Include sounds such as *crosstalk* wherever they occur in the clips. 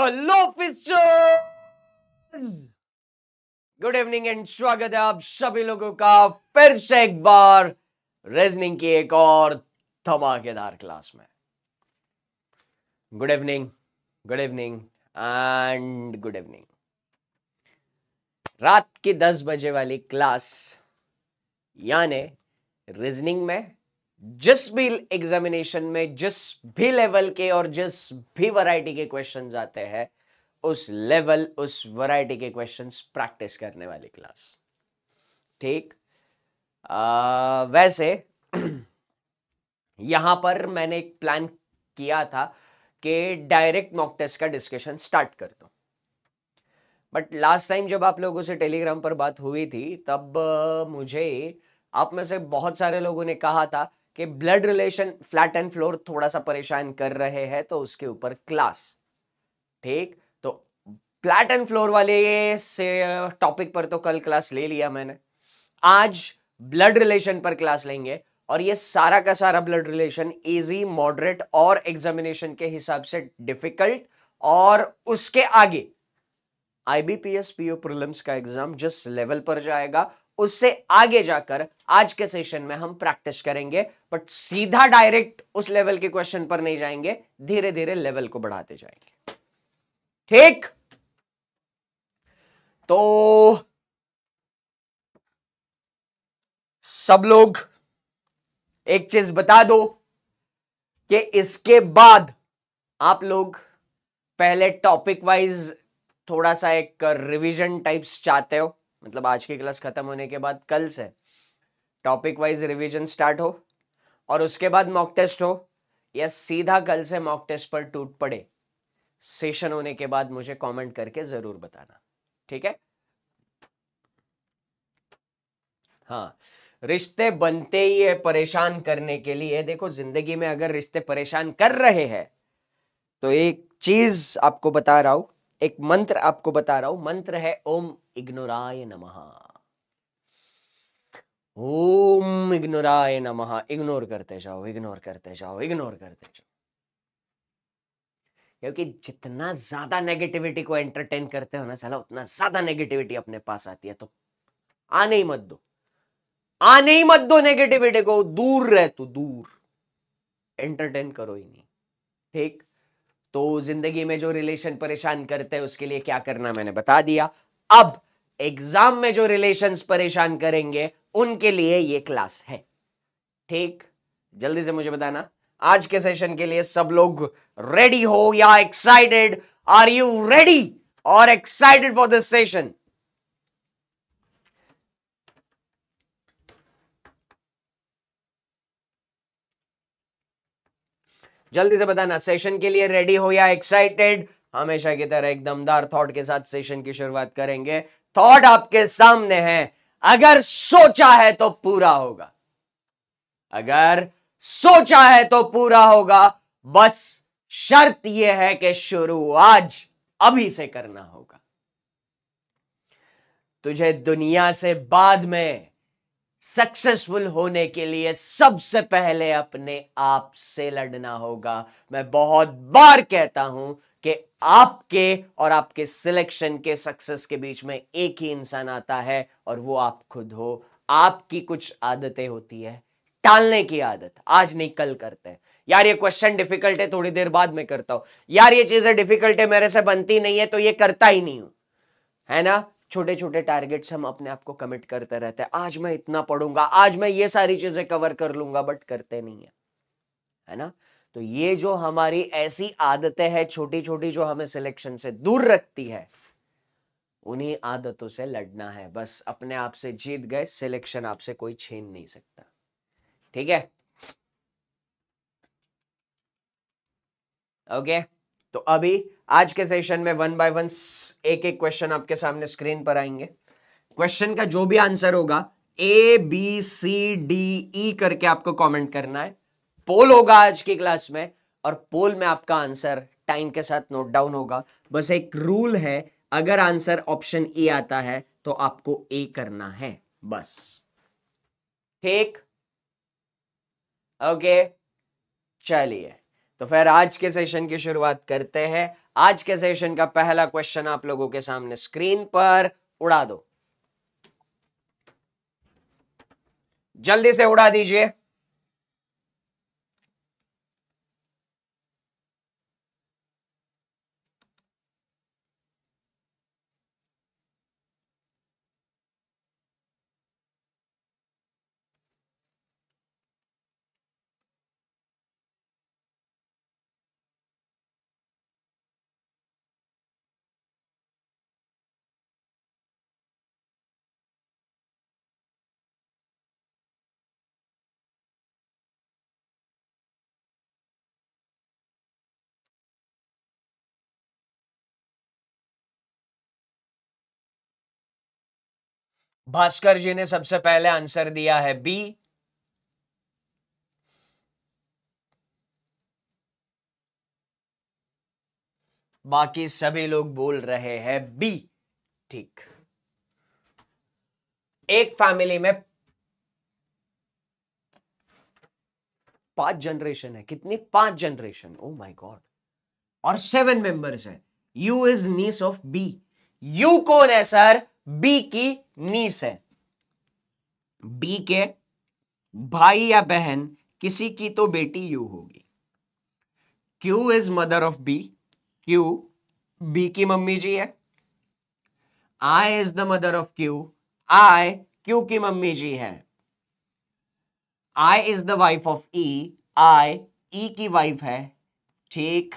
Hello good evening and स्वागत है आप सभी लोगों का फिर से एक बार रीजनिंग की एक और धमाकेदार क्लास में good evening good evening and good evening रात की 10 बजे वाली क्लास यानी रीजनिंग में जिस भी एग्जामिनेशन में जिस भी लेवल के और जिस भी वैरायटी के क्वेश्चन आते हैं उस लेवल उस वैरायटी के क्वेश्चंस प्रैक्टिस करने वाली क्लास ठीक आ, वैसे *clears throat* यहां पर मैंने एक प्लान किया था कि डायरेक्ट मॉक टेस्ट का डिस्कशन स्टार्ट कर दो बट लास्ट टाइम जब आप लोगों से टेलीग्राम पर बात हुई थी तब मुझे आप में से बहुत सारे लोगों ने कहा था कि blood relation flat and floor थोड़ा सा परेशान कर रहे हैं तो उसके ऊपर क्लास ठीक तो फ्लैट एंड फ्लोर वाले से टॉपिक पर तो कल क्लास ले लिया मैंने आज ब्लड रिलेशन पर क्लास लेंगे और ये सारा का सारा ब्लड रिलेशन इजी मॉडरेट और एग्जामिनेशन के हिसाब से डिफिकल्ट और उसके आगे आईबीपीएस पीओ प्रम्स का एग्जाम जिस लेवल पर जाएगा उससे आगे जाकर आज के सेशन में हम प्रैक्टिस करेंगे बट सीधा डायरेक्ट उस लेवल के क्वेश्चन पर नहीं जाएंगे धीरे धीरे लेवल को बढ़ाते जाएंगे ठीक तो सब लोग एक चीज बता दो कि इसके बाद आप लोग पहले टॉपिक वाइज थोड़ा सा एक रिवीजन टाइप्स चाहते हो मतलब आज की क्लास खत्म होने के बाद कल से टॉपिक वाइज रिवीजन स्टार्ट हो और उसके बाद मॉक टेस्ट हो या सीधा कल से मॉक टेस्ट पर टूट पड़े सेशन होने के बाद मुझे कमेंट करके जरूर बताना ठीक है हाँ रिश्ते बनते ही है परेशान करने के लिए देखो जिंदगी में अगर रिश्ते परेशान कर रहे हैं तो एक चीज आपको बता रहा हूं एक मंत्र आपको बता रहा हूं मंत्र है ओम इग्नोराय नमः ओम इग्नोराय नमः इग्नोर करते जाओ इग्नोर करते जाओ इग्नोर करते जाओ क्योंकि जितना ज्यादा नेगेटिविटी को एंटरटेन करते हो ना साला उतना ज्यादा नेगेटिविटी अपने पास आती है तो आने ही मत दो आने ही मत दो नेगेटिविटी को दूर रह तू दूर एंटरटेन करो ही नहीं ठीक तो जिंदगी में जो रिलेशन परेशान करते हैं उसके लिए क्या करना मैंने बता दिया अब एग्जाम में जो रिलेशन परेशान करेंगे उनके लिए ये क्लास है ठीक जल्दी से मुझे बताना आज के सेशन के लिए सब लोग रेडी हो या एक्साइटेड आर यू रेडी और एक्साइटेड फॉर दिस सेशन जल्दी से बताना सेशन के लिए रेडी हो या एक्साइटेड हमेशा की तरह एक दमदार थॉट के साथ सेशन की शुरुआत करेंगे थॉट आपके सामने है अगर सोचा है तो पूरा होगा अगर सोचा है तो पूरा होगा बस शर्त यह है कि शुरू आज अभी से करना होगा तुझे दुनिया से बाद में सक्सेसफुल होने के लिए सबसे पहले अपने आप से लड़ना होगा मैं बहुत बार कहता हूं कि आपके और आपके सिलेक्शन के सक्सेस के बीच में एक ही इंसान आता है और वो आप खुद हो आपकी कुछ आदतें होती है टालने की आदत आज नहीं कल करते हैं यार ये क्वेश्चन डिफिकल्ट है थोड़ी देर बाद में करता हूं यार ये चीजें डिफिकल्ट है मेरे से बनती नहीं है तो ये करता ही नहीं हूं है ना छोटे छोटे टारगेट्स हम अपने आप को कमिट करते रहते हैं आज मैं इतना पढ़ूंगा आज मैं ये सारी चीजें कवर कर लूंगा बट करते नहीं है है ना तो ये जो हमारी ऐसी आदतें हैं छोटी छोटी जो हमें सिलेक्शन से दूर रखती है उन्हीं आदतों से लड़ना है बस अपने आप से जीत गए सिलेक्शन आपसे कोई छीन नहीं सकता ठीक है ओके तो अभी आज के सेशन में वन बाय वन एक एक क्वेश्चन आपके सामने स्क्रीन पर आएंगे क्वेश्चन का जो भी आंसर होगा A B C D E करके आपको कमेंट करना है पोल होगा आज की क्लास में और पोल में आपका आंसर टाइम के साथ नोट डाउन होगा बस एक रूल है अगर आंसर ऑप्शन ए आता है तो आपको ए करना है बस ठीक ओके चलिए तो फिर आज के सेशन की शुरुआत करते हैं आज के सेशन का पहला क्वेश्चन आप लोगों के सामने स्क्रीन पर उड़ा दो जल्दी से उड़ा दीजिए भास्कर जी ने सबसे पहले आंसर दिया है बी बाकी सभी लोग बोल रहे हैं बी ठीक एक फैमिली में पांच जनरेशन है कितनी पांच जनरेशन ओ माय गॉड और सेवन मेंबर्स है U is niece of B U कौन है सर बी की नीस है बी के भाई या बहन किसी की तो बेटी यू होगी Q is mother of B Q B की मम्मी जी है I is the mother of Q I Q की मम्मी जी है I is the wife of E I E की वाइफ है ठीक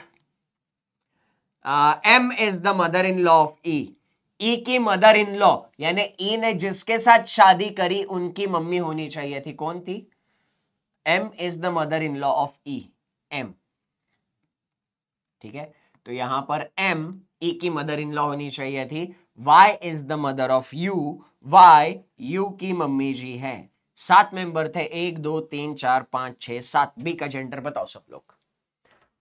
M is the mother in law of E E e की mother in law यानी E e ने जिसके साथ शादी करी उनकी मम्मी होनी चाहिए थी कौन थी M is the mother in law of E M ठीक है तो यहां पर एम ई e की मदर इन लॉ होनी चाहिए थी Y is the mother of U Y U की मम्मी जी है सात मेंबर थे एक दो तीन चार पांच छह सात बी का जेंडर बताओ सब लोग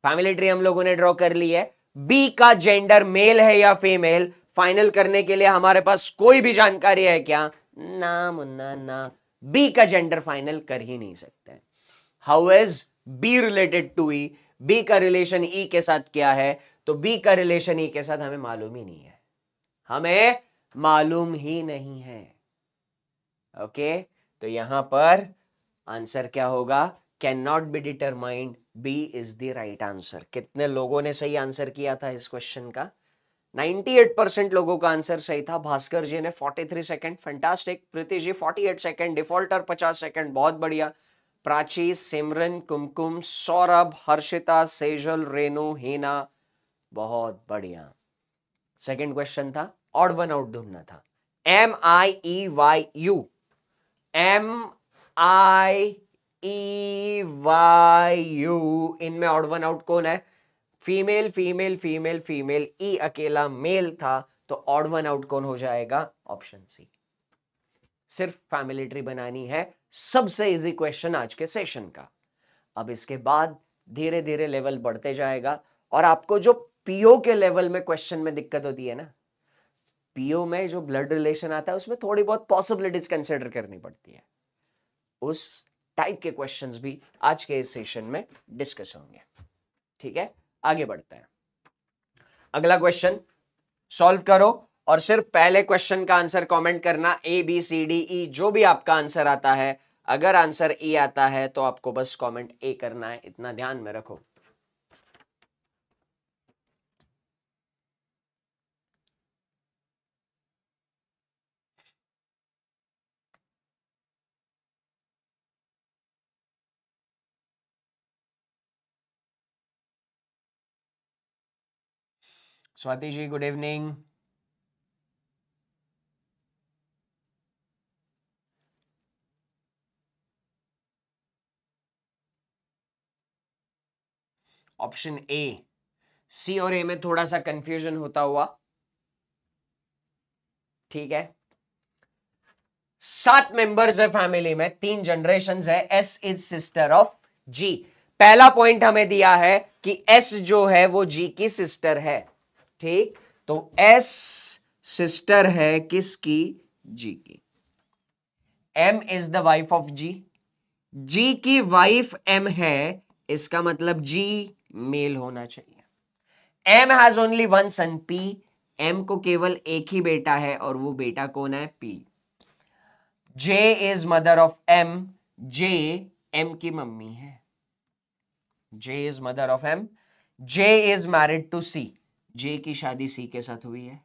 फैमिली ट्री हम लोगों ने ड्रॉ कर ली है बी का जेंडर मेल है या फीमेल फाइनल करने के लिए हमारे पास कोई भी जानकारी है क्या ना मुन्ना ना बी का जेंडर फाइनल कर ही नहीं सकते how is B related to E B का रिलेशन ई e के साथ क्या है तो बी का रिलेशन ई e के साथ हमें मालूम ही नहीं है हमें मालूम ही नहीं है ओके okay? तो यहां पर आंसर क्या होगा cannot be determined B is the right answer कितने लोगों ने सही आंसर किया था इस क्वेश्चन का 98 परसेंट लोगों का आंसर सही था भास्कर जी ने 43 second fantastic Preeti ji 48 second defaulter 50 second बहुत बढ़िया प्राची सिमरन कुमकुम सौरभ हर्षिता सेजल रेणु हेना बहुत बढ़िया सेकेंड क्वेश्चन था ऑड वन आउट ढूंढना था M I E Y U M I E Y U इनमें ऑड वन आउट कौन है female female female female E अकेला मेल था तो ऑड वन आउट कौन हो जाएगा ऑप्शन सी सिर्फ फैमिली ट्री बनानी है सबसे इजी क्वेश्चन आज के सेशन का अब इसके बाद धीरे धीरे लेवल बढ़ते जाएगा और आपको जो पीओ के लेवल में क्वेश्चन में दिक्कत होती है ना पीओ में जो ब्लड रिलेशन आता है उसमें थोड़ी बहुत पॉसिबिलिटीज कंसिडर करनी पड़ती है उस टाइप के क्वेश्चंस भी आज के इस सेशन में डिस्कस होंगे ठीक है आगे बढ़ते हैं अगला क्वेश्चन सॉल्व करो और सिर्फ पहले क्वेश्चन का आंसर कमेंट करना A B C D E जो भी आपका आंसर आता है अगर आंसर ई आता है तो आपको बस कमेंट ए करना है इतना ध्यान में रखो Swati ji good evening option A C और ए में थोड़ा सा कंफ्यूजन होता हुआ ठीक है सात मेंबर्स है फैमिली में तीन जनरेशन है S is sister of G पहला पॉइंट हमें दिया है कि एस जो है वो जी की सिस्टर है ठीक तो एस सिस्टर है किसकी जी की M is the wife of G G की वाइफ एम है इसका मतलब जी मेल होना चाहिए M has only one son P M को केवल एक ही बेटा है और वो बेटा कौन है P J is mother of M J M की मम्मी है J is mother of M J is married to C J की शादी सी के साथ हुई है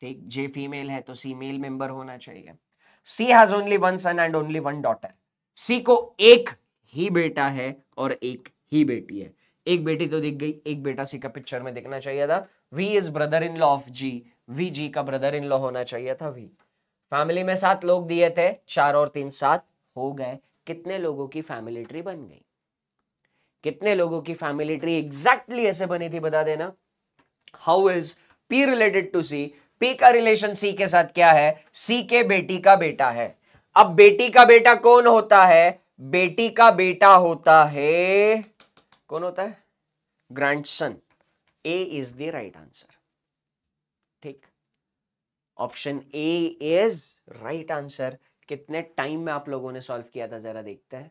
ठीक जे फीमेल है तो सी मेल मेंबर होना चाहिए C has only one son and only one daughter C को एक ही बेटा है और एक ही बेटी है एक बेटी तो दिख गई एक बेटा सी का पिक्चर में दिखना चाहिए था V is brother in law of G V G का ब्रदर इन लॉ होना चाहिए था वी फैमिली में सात लोग दिए थे चार और तीन सात हो गए कितने लोगों की फैमिली ट्री बन गई कितने लोगों की फैमिली ट्री एग्जैक्टली ऐसे बनी थी बता देना how is P related to C P का रिलेशन सी के साथ क्या है सी के बेटी का बेटा है अब बेटी का बेटा कौन होता है बेटी का बेटा होता है कौन होता है grandson A is the right answer ठीक option A is right answer कितने टाइम में आप लोगों ने सॉल्व किया था जरा देखते हैं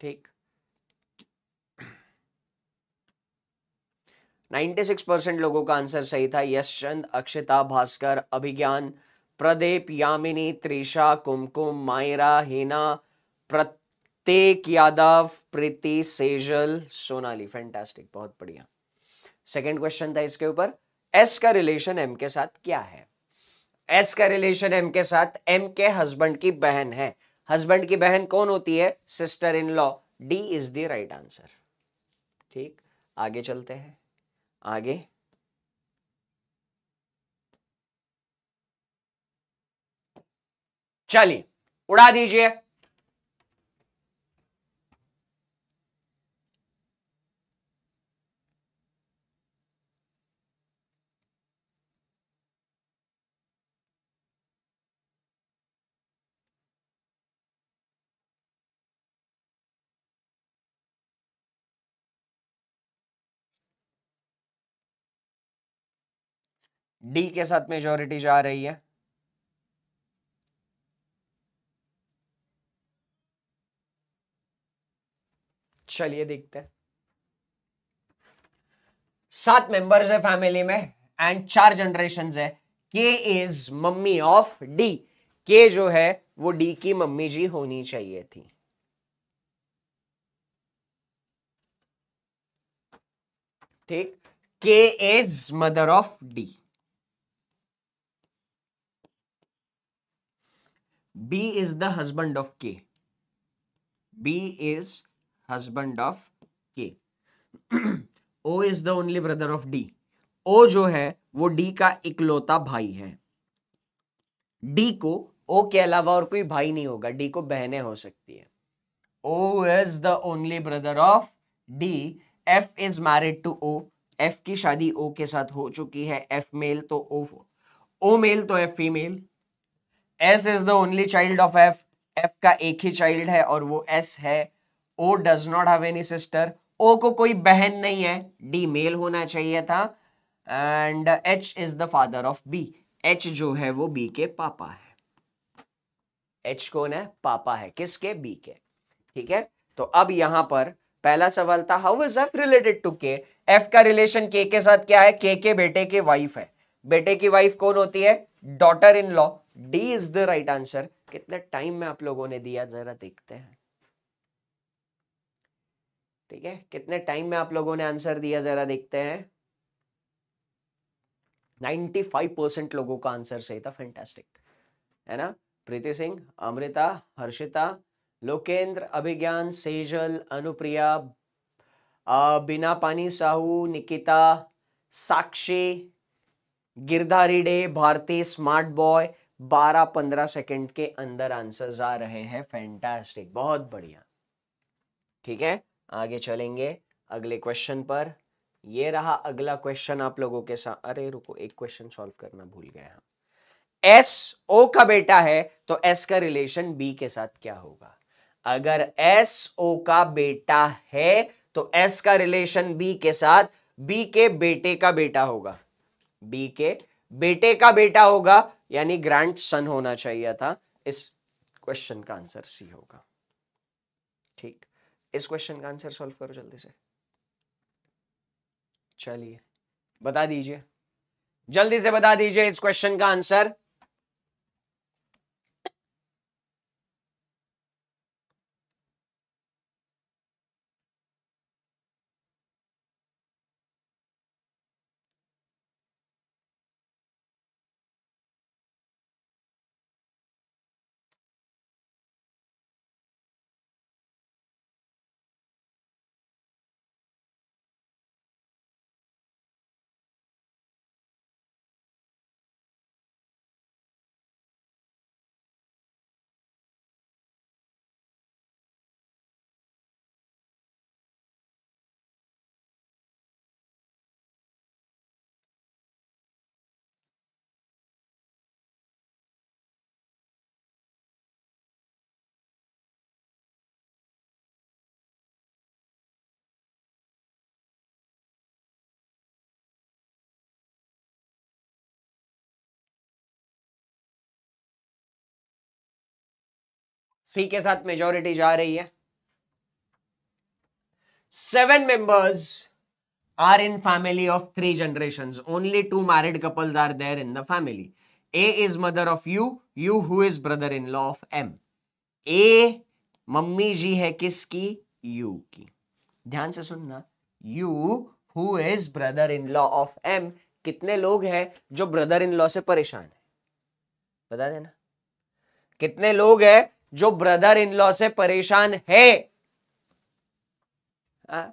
ठीक 96 लोगों का आंसर सही था यशचंद अक्षिता भास्कर अभिज्ञान प्रदीप यामिनी त्रिशा कुमकुम मायरा हेना प्रत्येक यादव प्रीति सेजल सोनाली फैंटास्टिक बहुत बढ़िया सेकेंड क्वेश्चन था इसके ऊपर एस का रिलेशन एम के साथ क्या है एस का रिलेशन एम के साथ एम के हस्बैंड की बहन है हस्बैंड की बहन कौन होती है sister in law D is the right answer ठीक आगे चलते हैं आगे चलिए उड़ा दीजिए डी के साथ मेजोरिटी जा रही है चलिए देखते हैं सात मेंबर्स है फैमिली में एंड चार जनरेशन है के इज मम्मी ऑफ डी के जो है वो डी की मम्मी जी होनी चाहिए थी ठीक K is mother of D B is the husband of K B is husband of K O is the only brother of D O जो है वो डी का इकलौता भाई है डी को ओ के अलावा और कोई भाई नहीं होगा डी को बहने हो सकती है O is the only brother of D F is married to O F की शादी ओ के साथ हो चुकी है एफ मेल तो ओ ओ मेल तो F female S is the only child of F F का एक ही चाइल्ड है और वो एस है O does not have any sister O को कोई बहन नहीं है डी मेल होना चाहिए था and H is the father of B H जो है वो बी के पापा है एच कौन है पापा है किसके बी के ठीक है तो अब यहां पर पहला सवाल था how is F related to K F का रिलेशन के के साथ क्या है के के बेटे के वाइफ है बेटे की वाइफ कौन होती है daughter in law D is the right answer कितने टाइम में आप लोगों ने दिया जरा देखते हैं ठीक है कितने टाइम में आप लोगों ने आंसर दिया जरा देखते हैं 95 परसेंट लोगों का आंसर सही था फैंटास्टिक है ना प्रीति सिंह अमृता हर्षिता लोकेंद्र अभिज्ञान Sejal Anupriya Binapani Sahu Nikita Sakshi Girdhari Dey Bharti smart boy बारह पंद्रह सेकंड के अंदर आंसर्स आ रहे हैं फैंटास्टिक बहुत बढ़िया ठीक है आगे चलेंगे अगले क्वेश्चन पर ये रहा अगला क्वेश्चन आप लोगों के साथ अरे रुको एक क्वेश्चन सॉल्व करना भूल गए हम एस ओ का बेटा है तो एस का रिलेशन बी के साथ क्या होगा अगर एस ओ का बेटा है तो एस का रिलेशन बी के साथ बी के बेटे का बेटा होगा बी के बेटे का बेटा होगा यानी ग्रैंड सन होना चाहिए था इस क्वेश्चन का आंसर सी होगा ठीक इस क्वेश्चन का आंसर सॉल्व करो जल्दी से चलिए बता दीजिए जल्दी से बता दीजिए इस क्वेश्चन का आंसर सी के साथ मेजोरिटी जा रही है seven members are in family of three generation only two married couples are there in the family A is mother of U U who is brother in law of M A mummy जी है किसकी U की ध्यान से सुनना U who is brother in law of M कितने लोग हैं जो ब्रदर इन लॉ से परेशान है बता देना कितने लोग हैं जो ब्रदर इन लॉ से परेशान है आ,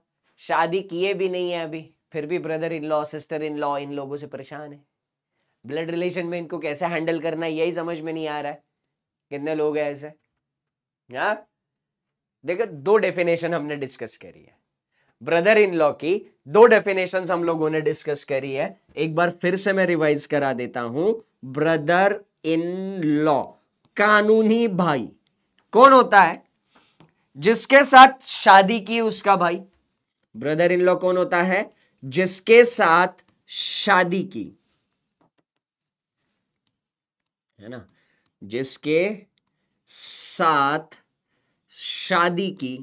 शादी किए भी नहीं है अभी फिर भी brother in law sister in law इन लोगों से परेशान है ब्लड रिलेशन में इनको कैसे हैंडल करना है यही समझ में नहीं आ रहा है कितने लोग हैं ऐसे हाँ देखो दो डेफिनेशन हमने डिस्कस करी है ब्रदर इन लॉ की दो डेफिनेशन हम लोगों ने डिस्कस करी है एक बार फिर से मैं रिवाइज करा देता हूं ब्रदर इन लॉ कानूनी भाई कौन होता है जिसके साथ शादी की उसका भाई ब्रदर इन लॉ कौन होता है जिसके साथ शादी की है ना जिसके साथ शादी की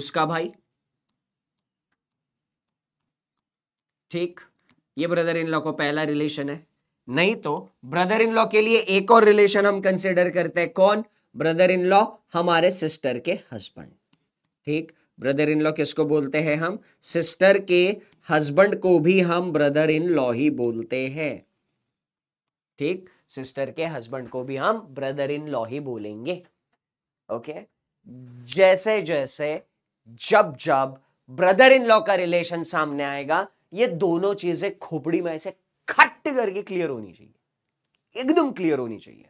उसका भाई ठीक ये ब्रदर इन लॉ को पहला रिलेशन है नहीं तो ब्रदर इन लॉ के लिए एक और रिलेशन हम कंसिडर करते हैं कौन ब्रदर इन लॉ हमारे सिस्टर के हस्बैंड ठीक ब्रदर इन लॉ किसको बोलते हैं हम सिस्टर के हस्बैंड को भी हम ब्रदर इन लॉ ही बोलते हैं ठीक सिस्टर के हस्बैंड को भी हम ब्रदर इन लॉ ही बोलेंगे ओके जैसे जैसे जब जब ब्रदर इन लॉ का रिलेशन सामने आएगा ये दोनों चीजें खोपड़ी में ऐसे कट करके क्लियर होनी चाहिए एकदम क्लियर होनी चाहिए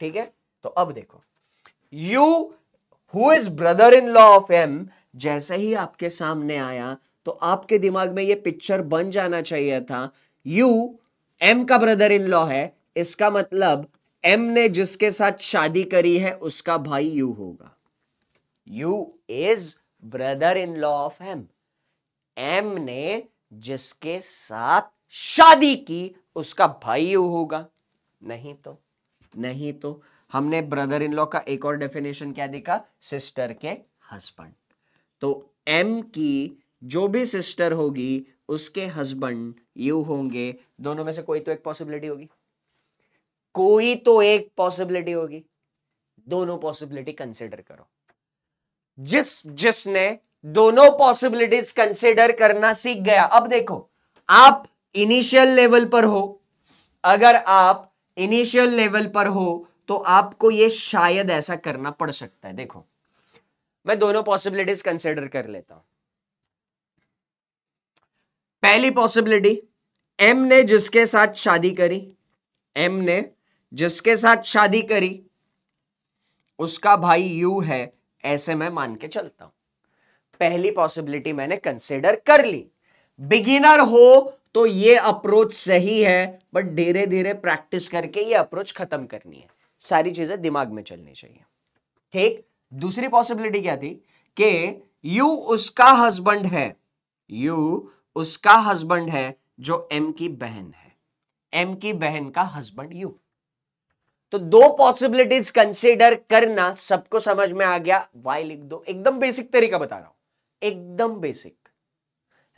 ठीक है तो अब देखो U who is brother in law of M जैसे ही आपके सामने आया तो आपके दिमाग में ये पिक्चर बन जाना चाहिए था यू एम का ब्रदर इन लॉ है इसका मतलब एम ने जिसके साथ शादी करी है उसका भाई यू होगा U is brother in law of M M ने जिसके साथ शादी की उसका भाई होगा नहीं तो नहीं तो हमने ब्रदर इन लॉ का एक और डेफिनेशन क्या देखा सिस्टर के हस्बैंड तो एम की जो भी सिस्टर होगी उसके हस्बैंड यू होंगे दोनों में से कोई तो एक पॉसिबिलिटी होगी कोई तो एक पॉसिबिलिटी होगी दोनों पॉसिबिलिटी कंसिडर करो जिस जिसने दोनों पॉसिबिलिटीज कंसिडर करना सीख गया अब देखो आप इनिशियल लेवल पर हो अगर आप इनिशियल लेवल पर हो तो आपको ये शायद ऐसा करना पड़ सकता है देखो मैं दोनों पॉसिबिलिटीज कंसिडर कर लेता हूं पहली पॉसिबिलिटी एम ने जिसके साथ शादी करी एम ने जिसके साथ शादी करी उसका भाई यू है ऐसे मैं मान के चलता हूं पहली पॉसिबिलिटी मैंने कंसिडर कर ली बिगिनर हो तो ये अप्रोच सही है बट धीरे धीरे प्रैक्टिस करके ये अप्रोच खत्म करनी है सारी चीजें दिमाग में चलनी चाहिए ठीक दूसरी पॉसिबिलिटी क्या थी कि यू उसका हस्बैंड है यू उसका हस्बैंड है जो एम की बहन है एम की बहन का हस्बैंड यू तो दो पॉसिबिलिटीज कंसीडर करना सबको समझ में आ गया वाई लिख दो एकदम बेसिक तरीका बता रहा हूं एकदम बेसिक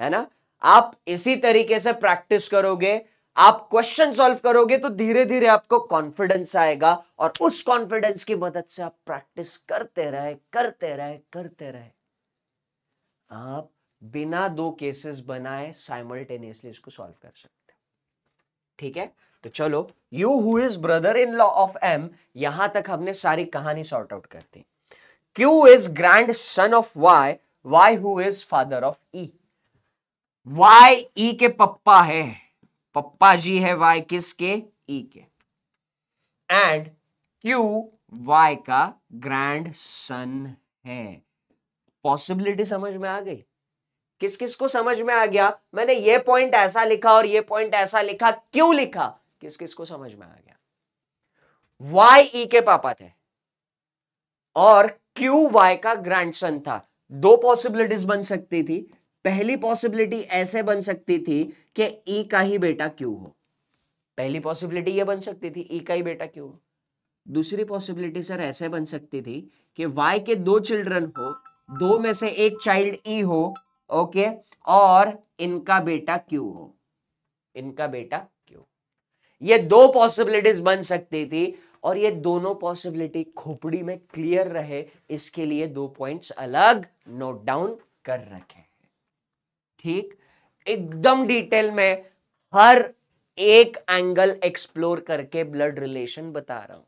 है ना आप इसी तरीके से प्रैक्टिस करोगे आप क्वेश्चन सॉल्व करोगे तो धीरे धीरे आपको कॉन्फिडेंस आएगा और उस कॉन्फिडेंस की मदद से आप प्रैक्टिस करते रहे करते रहे करते रहे आप बिना दो केसेस बनाए साइमल्टेनियसली इसको सॉल्व कर सकते ठीक है तो चलो U who is brother in law of M यहां तक हमने सारी कहानी सॉर्ट आउट कर दी Q is grandson of Y Y who is father of E Y E के पप्पा है पप्पा जी है वाई किसके ई के एंड क्यू वाई का ग्रैंड सन है पॉसिबिलिटी समझ में आ गई किस किस को समझ में आ गया मैंने ये पॉइंट ऐसा लिखा और ये पॉइंट ऐसा लिखा क्यों लिखा किस किस को समझ में आ गया वाई ई e के पापा थे और क्यू वाई का ग्रैंडसन था दो पॉसिबिलिटीज बन सकती थी पहली पॉसिबिलिटी ऐसे बन सकती थी कि ई e का ही बेटा क्यू हो पहली पॉसिबिलिटी ये बन सकती थी ई e का ही बेटा क्यू हो दूसरी पॉसिबिलिटी सर ऐसे बन सकती थी कि वाई के दो चिल्ड्रन हो दो में से एक चाइल्ड ई e हो ओके और इनका बेटा क्यू हो इनका बेटा क्यू ये दो पॉसिबिलिटीज बन सकती थी और ये दोनों पॉसिबिलिटी खोपड़ी में क्लियर रहे इसके लिए दो पॉइंट्स अलग नोट डाउन कर रखें ठीक एकदम डिटेल में हर एक एंगल एक्सप्लोर करके ब्लड रिलेशन बता रहा हूं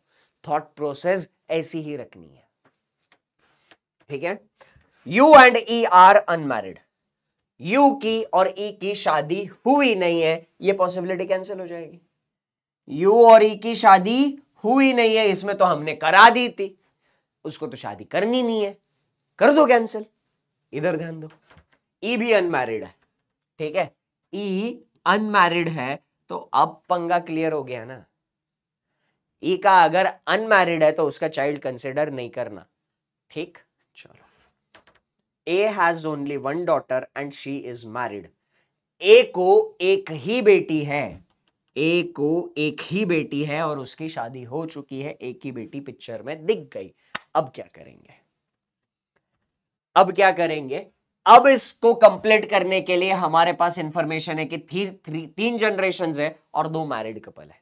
थॉट प्रोसेस ऐसी ही रखनी है ठीक है U and E are unmarried U की और ई e की शादी हुई नहीं है ये पॉसिबिलिटी कैंसिल हो जाएगी यू और ई e की शादी हुई नहीं है इसमें तो हमने करा दी थी उसको तो शादी करनी नहीं है कर दो कैंसिल इधर ध्यान दो ई e भी अनमैरिड है ठीक है ई e अनमैरिड है तो अब पंगा क्लियर हो गया ना ई e का अगर अनमैरिड है तो उसका चाइल्ड कंसिडर नहीं करना ठीक चलो A has only one daughter and she is married A को एक ही बेटी है ए को एक ही बेटी है और उसकी शादी हो चुकी है एक ही बेटी पिक्चर में दिख गई अब क्या करेंगे अब क्या करेंगे अब इसको कंप्लीट करने के लिए हमारे पास इंफॉर्मेशन है कि थी, थी, तीन जनरेशन है और दो मैरिड कपल है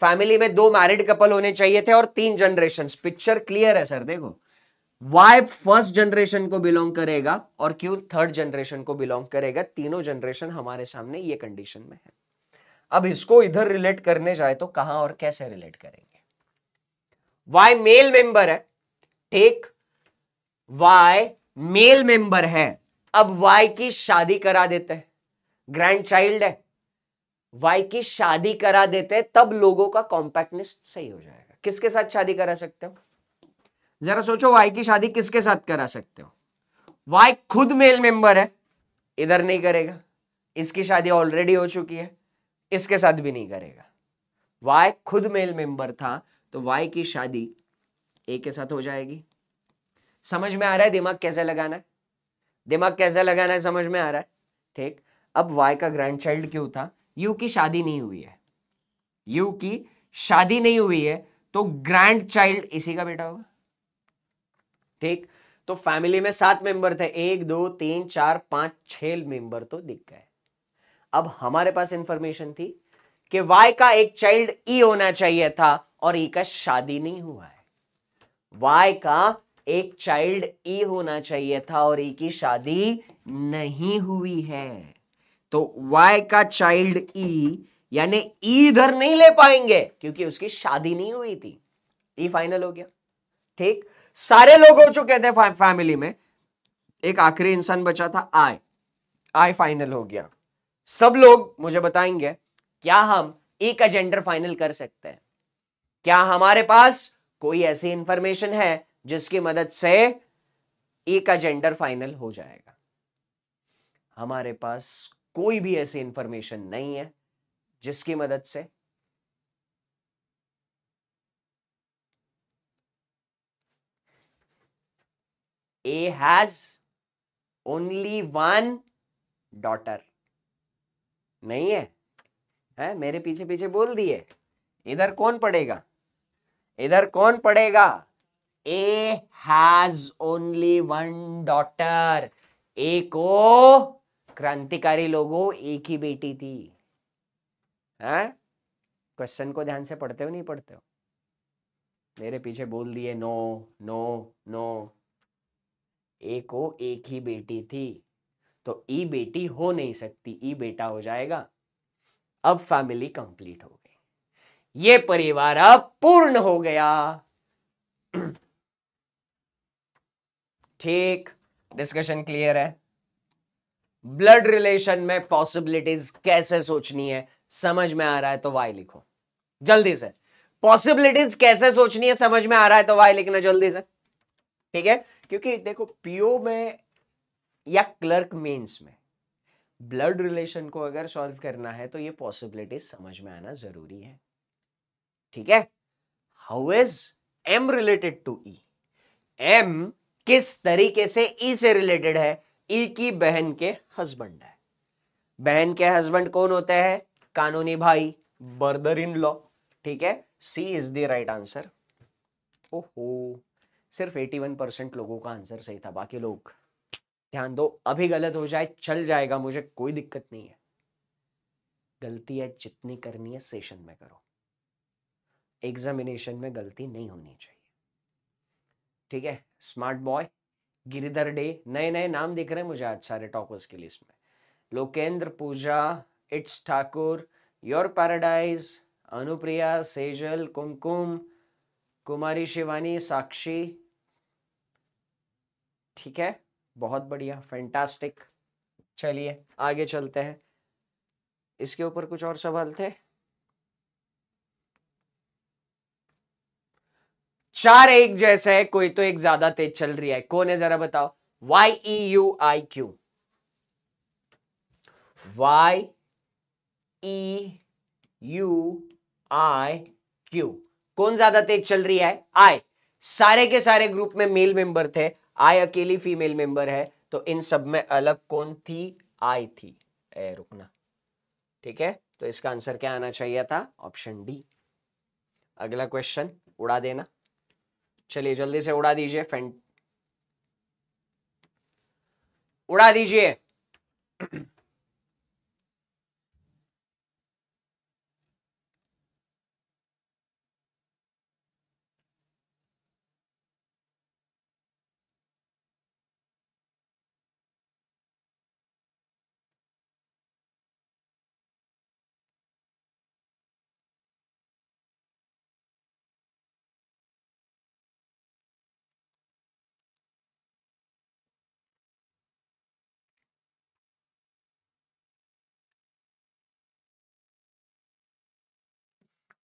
फैमिली में दो मैरिड कपल होने चाहिए थे और तीन जनरेशन पिक्चर क्लियर है सर देखो वाइफ फर्स्ट जनरेशन को बिलोंग करेगा और क्यों थर्ड जनरेशन को बिलोंग करेगा तीनों जनरेशन हमारे सामने ये कंडीशन में है अब इसको इधर रिलेट करने जाए तो कहां और कैसे रिलेट करेंगे वाई मेल मेंबर है टेक वाई मेल मेंबर है अब वाई की शादी करा देते हैं ग्रैंड चाइल्ड है वाई की शादी करा देते हैं तब लोगों का कॉम्पैक्टनेस सही हो जाएगा किसके साथ शादी करा सकते हो जरा सोचो वाई की शादी किसके साथ करा सकते हो वाई खुद मेल मेंबर है इधर नहीं करेगा इसकी शादी ऑलरेडी हो चुकी है इसके साथ भी नहीं करेगा वाई खुद मेल मेंबर था तो वाई की शादी ए के साथ हो जाएगी समझ में आ रहा है दिमाग कैसे लगाना है दिमाग कैसे लगाना है समझ में आ रहा है ठीक अब वाई का चाइल्ड क्यों था यू की शादी नहीं हुई है यू की शादी नहीं हुई है तो ग्रैंड चाइल्ड इसी का बेटा होगा ठीक तो फैमिली में सात मेंबर थे एक दो तीन चार पांच छह मेंबर तो दिख गए अब हमारे पास इंफॉर्मेशन थी कि वाई का एक चाइल्ड ई e होना चाहिए था और ई e का शादी नहीं हुआ है वाई का एक चाइल्ड ए होना चाहिए था और ए की शादी नहीं हुई है तो वाई का चाइल्ड ई e, यानी ई e इधर नहीं ले पाएंगे क्योंकि उसकी शादी नहीं हुई थी ई e फाइनल हो गया ठीक सारे लोग हो चुके थे फा, फैमिली में एक आखिरी इंसान बचा था आई आई फाइनल हो गया सब लोग मुझे बताएंगे क्या हम ई का जेंडर फाइनल कर सकते हैं क्या हमारे पास कोई ऐसी इंफॉर्मेशन है जिसकी मदद से ए का जेंडर फाइनल हो जाएगा हमारे पास कोई भी ऐसी इंफॉर्मेशन नहीं है जिसकी मदद से A has only one daughter नहीं है है मेरे पीछे पीछे बोल दिए इधर कौन पड़ेगा इधर कौन पड़ेगा A has only one daughter A को क्रांतिकारी लोगों एक ही बेटी थी क्वेश्चन हाँ? को ध्यान से पढ़ते हो नहीं पढ़ते हो मेरे पीछे बोल दिए नो नो नो ए को एक ही बेटी थी तो ई e बेटी हो नहीं सकती ई e बेटा हो जाएगा अब फैमिली कंप्लीट हो गई ये परिवार अब पूर्ण हो गया *clears throat* ठीक डिस्कशन क्लियर है ब्लड रिलेशन में पॉसिबिलिटीज कैसे सोचनी है समझ में आ रहा है तो वाई लिखो जल्दी से पॉसिबिलिटीज कैसे सोचनी है समझ में आ रहा है तो वाई लिखना जल्दी से ठीक है क्योंकि देखो पीओ में या क्लर्क मेंस में ब्लड रिलेशन को अगर सॉल्व करना है तो ये पॉसिबिलिटीज समझ में आना जरूरी है ठीक है how is M related to E M किस तरीके से ई e से रिलेटेड है ई e की बहन के हस्बैंड है बहन के हस्बैंड कौन होते हैं कानूनी भाई बर्दर इन लॉ ठीक है C is the right answer ओहो सिर्फ 81 परसेंट लोगों का आंसर सही था बाकी लोग ध्यान दो अभी गलत हो जाए चल जाएगा मुझे कोई दिक्कत नहीं है गलती है जितनी करनी है सेशन में करो एग्जामिनेशन में गलती नहीं होनी चाहिए ठीक है स्मार्ट बॉय गिरिधर डे नए नए नाम दिख रहे हैं मुझे आज सारे टॉपर्स की लिस्ट में Lokendra Puja it's Thakur your paradise Anupriya Sejal Kumkum Kumari Shivani Sakshi ठीक है बहुत बढ़िया फैंटास्टिक चलिए आगे चलते हैं इसके ऊपर कुछ और सवाल थे चार एक जैसा है कोई तो एक ज्यादा तेज चल रही है कौन है जरा बताओ Y E U I Q Y E U I Q कौन ज्यादा तेज चल रही है आई सारे के सारे ग्रुप में मेल मेंबर थे आई अकेली फीमेल मेंबर है तो इन सब में अलग कौन थी आई थी ए रुकना ठीक है तो इसका आंसर क्या आना चाहिए था ऑप्शन डी अगला क्वेश्चन उड़ा देना चलिए जल्दी से उड़ा दीजिए फेंट उड़ा दीजिए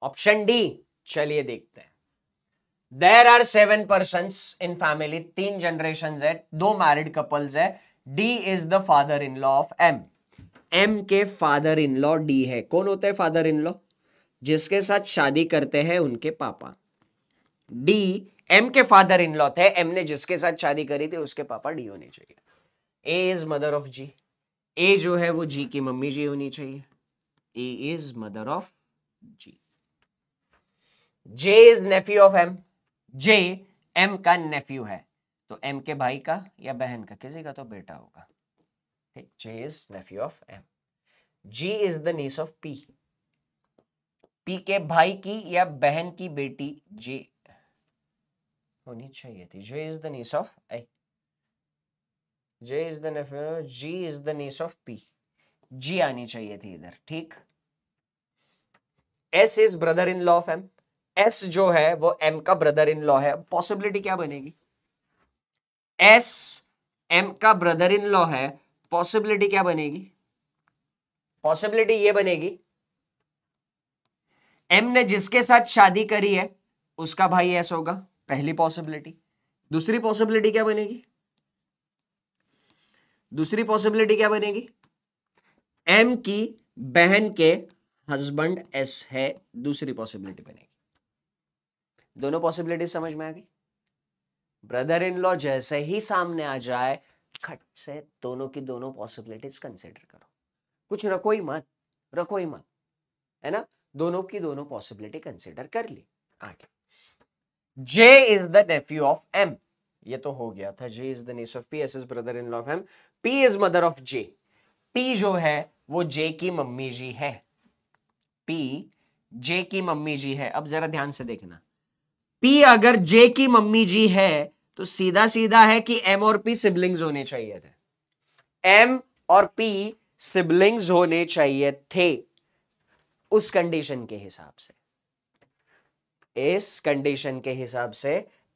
ऑप्शन डी चलिए देखते हैं there are seven person in family तीन जनरेशन है दो मैरिड कपल्स है D is the father in law of M M के फादर इन लॉ डी है कौन होते हैं फादर इन लॉ जिसके साथ शादी करते हैं उनके पापा डी एम के फादर इन लॉ थे एम ने जिसके साथ शादी करी थी उसके पापा डी होने चाहिए A is mother of G A जो है वो जी की मम्मी जी होनी चाहिए A is mother of G J is nephew of M J M का नेफ्यू है तो एम के भाई का या बहन का किसी का तो बेटा होगा ठीक J is nephew of M G is the niece of P P के भाई की या बहन की बेटी जे होनी चाहिए थी J is the niece of A J is the nephew G is the niece of P G आनी चाहिए थी इधर ठीक S is brother in law of M S जो है वो एम का ब्रदर इन लॉ है पॉसिबिलिटी क्या बनेगी एस एम का ब्रदर इन लॉ है पॉसिबिलिटी क्या बनेगी पॉसिबिलिटी ये बनेगी एम ने जिसके साथ शादी करी है उसका भाई एस होगा पहली पॉसिबिलिटी दूसरी पॉसिबिलिटी क्या बनेगी दूसरी पॉसिबिलिटी क्या बनेगी एम की बहन के हस्बैंड एस है दूसरी पॉसिबिलिटी बनेगी दोनों पॉसिबिलिटीज समझ में आ गई ब्रदर इन लॉ जैसे ही सामने आ जाए खट से दोनों की दोनों पॉसिबिलिटीज कंसिडर करो कुछ रखो ही मत रखो ही मत है ना दोनों की दोनों पॉसिबिलिटी कंसिडर कर ली आगे J is the nephew of M ये तो हो गया था J is the niece of P S is brother in law of M P is mother of J P जो है वो जे की मम्मी जी है पी जे की मम्मी जी है अब जरा ध्यान से देखना पी अगर जे की मम्मी जी है तो सीधा सीधा है कि एम और पी सिबलिंग्स होने चाहिए थे एम और पी सिबलिंग्स होने चाहिए थे उस कंडीशन के हिसाब से इस कंडीशन के हिसाब से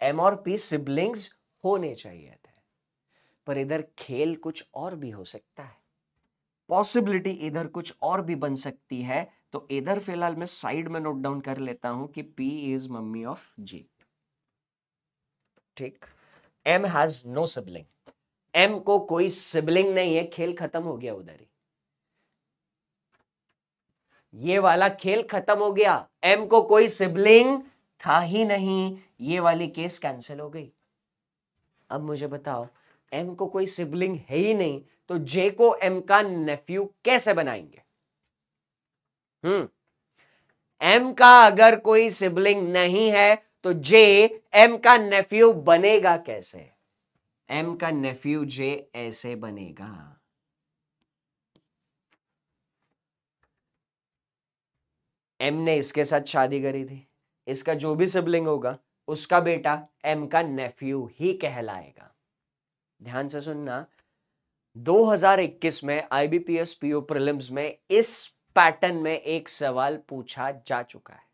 एम और पी सिबलिंग्स होने चाहिए थे पर इधर खेल कुछ और भी हो सकता है पॉसिबिलिटी इधर कुछ और भी बन सकती है तो इधर फिलहाल मैं साइड में नोट डाउन कर लेता हूं कि पी इज मम्मी ऑफ जी ठीक M has no sibling M को कोई सिबलिंग नहीं है खेल खत्म हो गया उधर ही ये वाला खेल खत्म हो गया एम को कोई सिबलिंग था ही नहीं ये वाली केस कैंसिल हो गई अब मुझे बताओ एम को कोई सिबलिंग है ही नहीं तो जे को एम का नेफ्यू कैसे बनाएंगे हम्म एम का अगर कोई सिबलिंग नहीं है तो जे एम का नेफ्यू बनेगा कैसे एम का नेफ्यू जे ऐसे बनेगा एम ने इसके साथ शादी करी थी इसका जो भी सिबलिंग होगा उसका बेटा एम का नेफ्यू ही कहलाएगा ध्यान से सुनना 2021 में आईबीपीएस पीओ प्रिलिम्स में इस पैटर्न में एक सवाल पूछा जा चुका है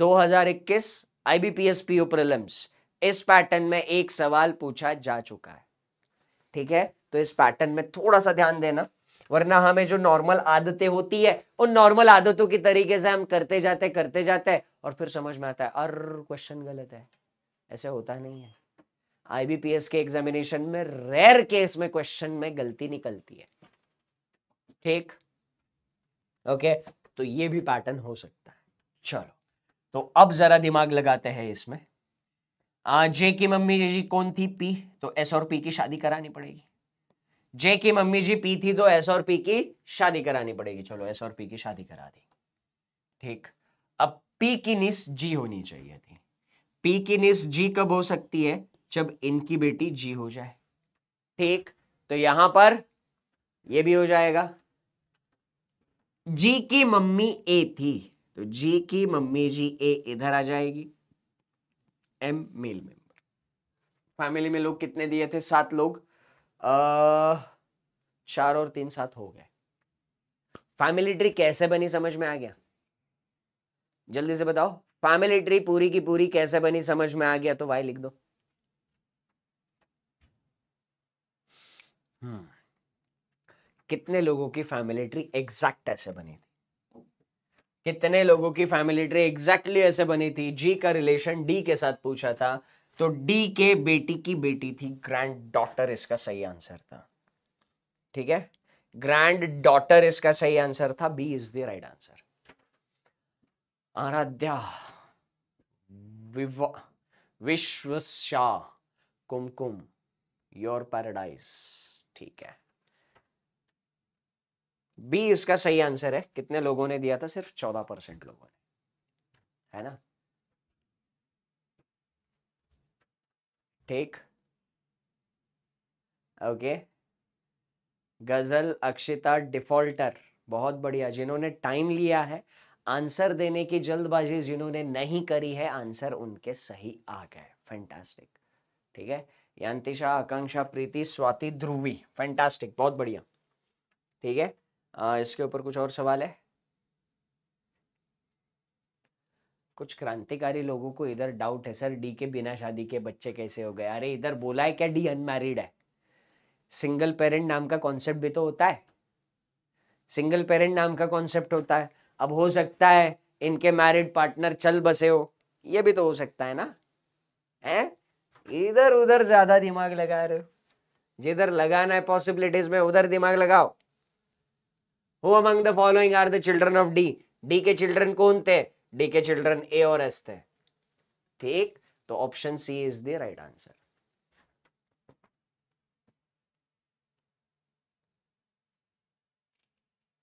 2021 आईबीपीएस पीओ प्रिलिम्स इस पैटर्न में एक सवाल पूछा जा चुका है ठीक है तो इस पैटर्न में थोड़ा सा ध्यान देना वरना हमें जो नॉर्मल आदतें होती है उन नॉर्मल आदतों की तरीके से हम करते जाते करते जाते हैं और फिर समझ में आता है अर क्वेश्चन गलत है ऐसे होता नहीं है आईबीपीएस के एग्जामिनेशन में रेयर केस में क्वेश्चन में गलती निकलती है ठीक ओके तो ये भी पैटर्न हो सकता है चलो तो अब जरा दिमाग लगाते हैं इसमें जे की मम्मी जी कौन थी पी तो एस और पी की शादी करानी पड़ेगी जे की मम्मी जी पी थी तो एस और पी की शादी करानी पड़ेगी चलो एस और पी की शादी करा दी ठीक अब पी की निस जी होनी चाहिए थी पी की निस जी कब हो सकती है जब इनकी बेटी जी हो जाए ठीक तो यहां पर ये भी हो जाएगा जी की मम्मी ए थी तो जी की मम्मी जी ए इधर आ जाएगी एम मेल मेंबर फैमिली में लोग कितने दिए थे सात लोग चार और तीन सात हो गए फैमिली ट्री कैसे बनी समझ में आ गया जल्दी से बताओ फैमिली ट्री पूरी की पूरी कैसे बनी समझ में आ गया तो वाई लिख दो हम्म कितने लोगों की फैमिली ट्री एग्जैक्ट ऐसे बनी थी कितने लोगों की फैमिली ट्री एग्जैक्टली ऐसे बनी थी जी का रिलेशन डी के साथ पूछा था तो डी के बेटी की बेटी थी ग्रैंड डॉटर इसका सही आंसर था ठीक है ग्रैंड डॉटर इसका सही आंसर था B is the right answer Aaradhya Vishwa Shah Kumkum your paradise ठीक है बी इसका सही आंसर है कितने लोगों ने दिया था सिर्फ चौदह परसेंट लोगों ने है ना ठीक ओके गजल अक्षिता डिफॉल्टर बहुत बढ़िया जिन्होंने टाइम लिया है आंसर देने की जल्दबाजी जिन्होंने नहीं करी है आंसर उनके सही आ गए फैंटास्टिक ठीक है यांतिशा आकांक्षा प्रीति स्वाति ध्रुवी फैंटास्टिक बहुत बढ़िया ठीक है इसके ऊपर कुछ और सवाल है कुछ क्रांतिकारी लोगों को इधर डाउट है सर डी के बिना शादी के बच्चे कैसे हो गए अरे इधर बोला है क्या डी अनमैरिड है सिंगल पेरेंट नाम का कॉन्सेप्ट भी तो होता है सिंगल पेरेंट नाम का कॉन्सेप्ट होता है अब हो सकता है इनके मैरिड पार्टनर चल बसे हो ये भी तो हो सकता है ना है इधर उधर ज्यादा दिमाग लगा रहे हो जिधर लगाना है पॉसिबिलिटीज में उधर दिमाग लगाओ who among the following are the children of D D के चिल्ड्रन कौन थे डी के चिल्ड्रन ए और एस थे ठीक तो option C is the right answer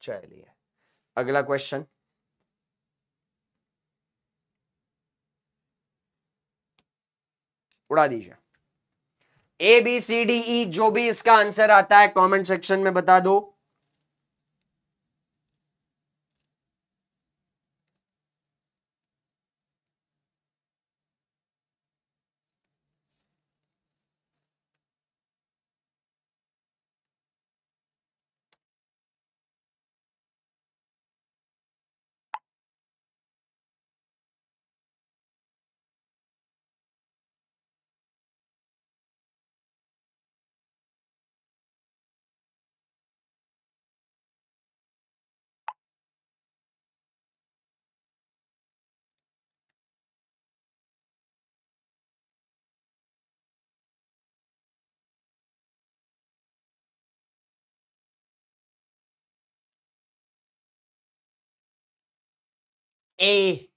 चलिए अगला क्वेश्चन उड़ा दीजिए A B C D E जो भी इसका आंसर आता है कमेंट सेक्शन में बता दो ए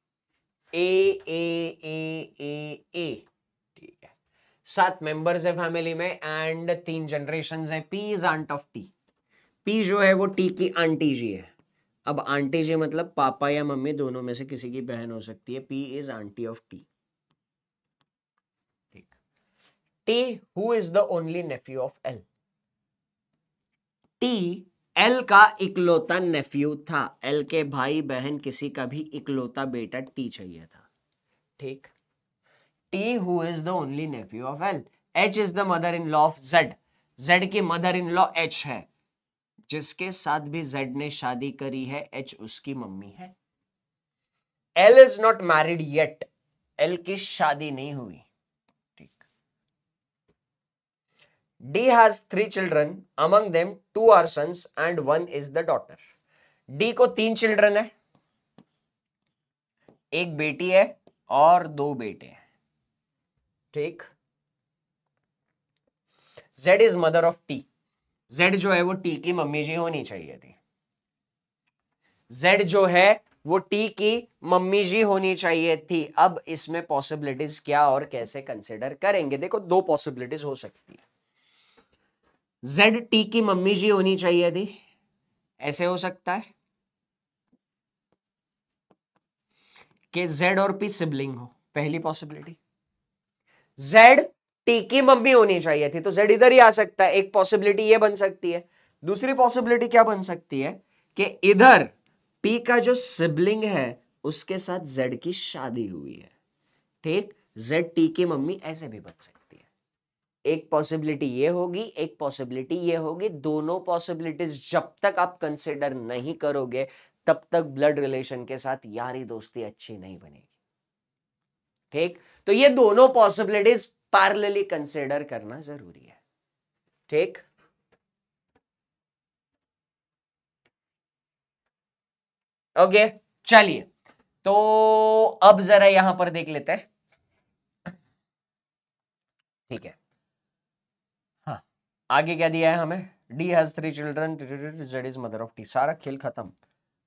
ए ए ए ए ए ठीक है सात मेंबर्स है फैमिली में एंड तीन जनरेशन है P is aunt of T P जो है वो टी की आंटी जी है अब आंटी जी मतलब पापा या मम्मी दोनों में से किसी की बहन हो सकती है P is auntie of T ठीक T who is the only nephew of L T L का इकलौता नेफ्यू था एल के भाई बहन किसी का भी इकलौता बेटा टी चाहिए था ठीक T who is the only nephew of L H is the mother in law of Z Z की मदर इन लॉ एच है जिसके साथ भी जेड ने शादी करी है एच उसकी मम्मी है L is not married yet L की शादी नहीं हुई D has three children, among them two are sons and one is the daughter. D को तीन children है एक बेटी है और दो बेटे हैं ठीक Z is mother of T. Z जो है वो T की मम्मी जी होनी चाहिए थी Z जो है वो T की मम्मी जी होनी चाहिए थी अब इसमें पॉसिबिलिटीज क्या और कैसे कंसिडर करेंगे देखो दो पॉसिबिलिटीज हो सकती है जेड टी की मम्मी जी होनी चाहिए थी ऐसे हो सकता है कि जेड और पी सिबलिंग हो पहली पॉसिबिलिटी जेड टी की मम्मी होनी चाहिए थी तो जेड इधर ही आ सकता है एक पॉसिबिलिटी ये बन सकती है दूसरी पॉसिबिलिटी क्या बन सकती है कि इधर पी का जो सिबलिंग है उसके साथ जेड की शादी हुई है ठीक जेड टी की मम्मी ऐसे भी बन सकती एक पॉसिबिलिटी ये होगी एक पॉसिबिलिटी ये होगी दोनों पॉसिबिलिटीज जब तक आप कंसिडर नहीं करोगे तब तक ब्लड रिलेशन के साथ यारी दोस्ती अच्छी नहीं बनेगी ठीक तो ये दोनों पॉसिबिलिटीज पार्लली कंसिडर करना जरूरी है ठीक ओके चलिए तो अब जरा यहां पर देख लेते हैं ठीक है आगे क्या दिया है हमें D has three children Z is mother of T सारा खेल खत्म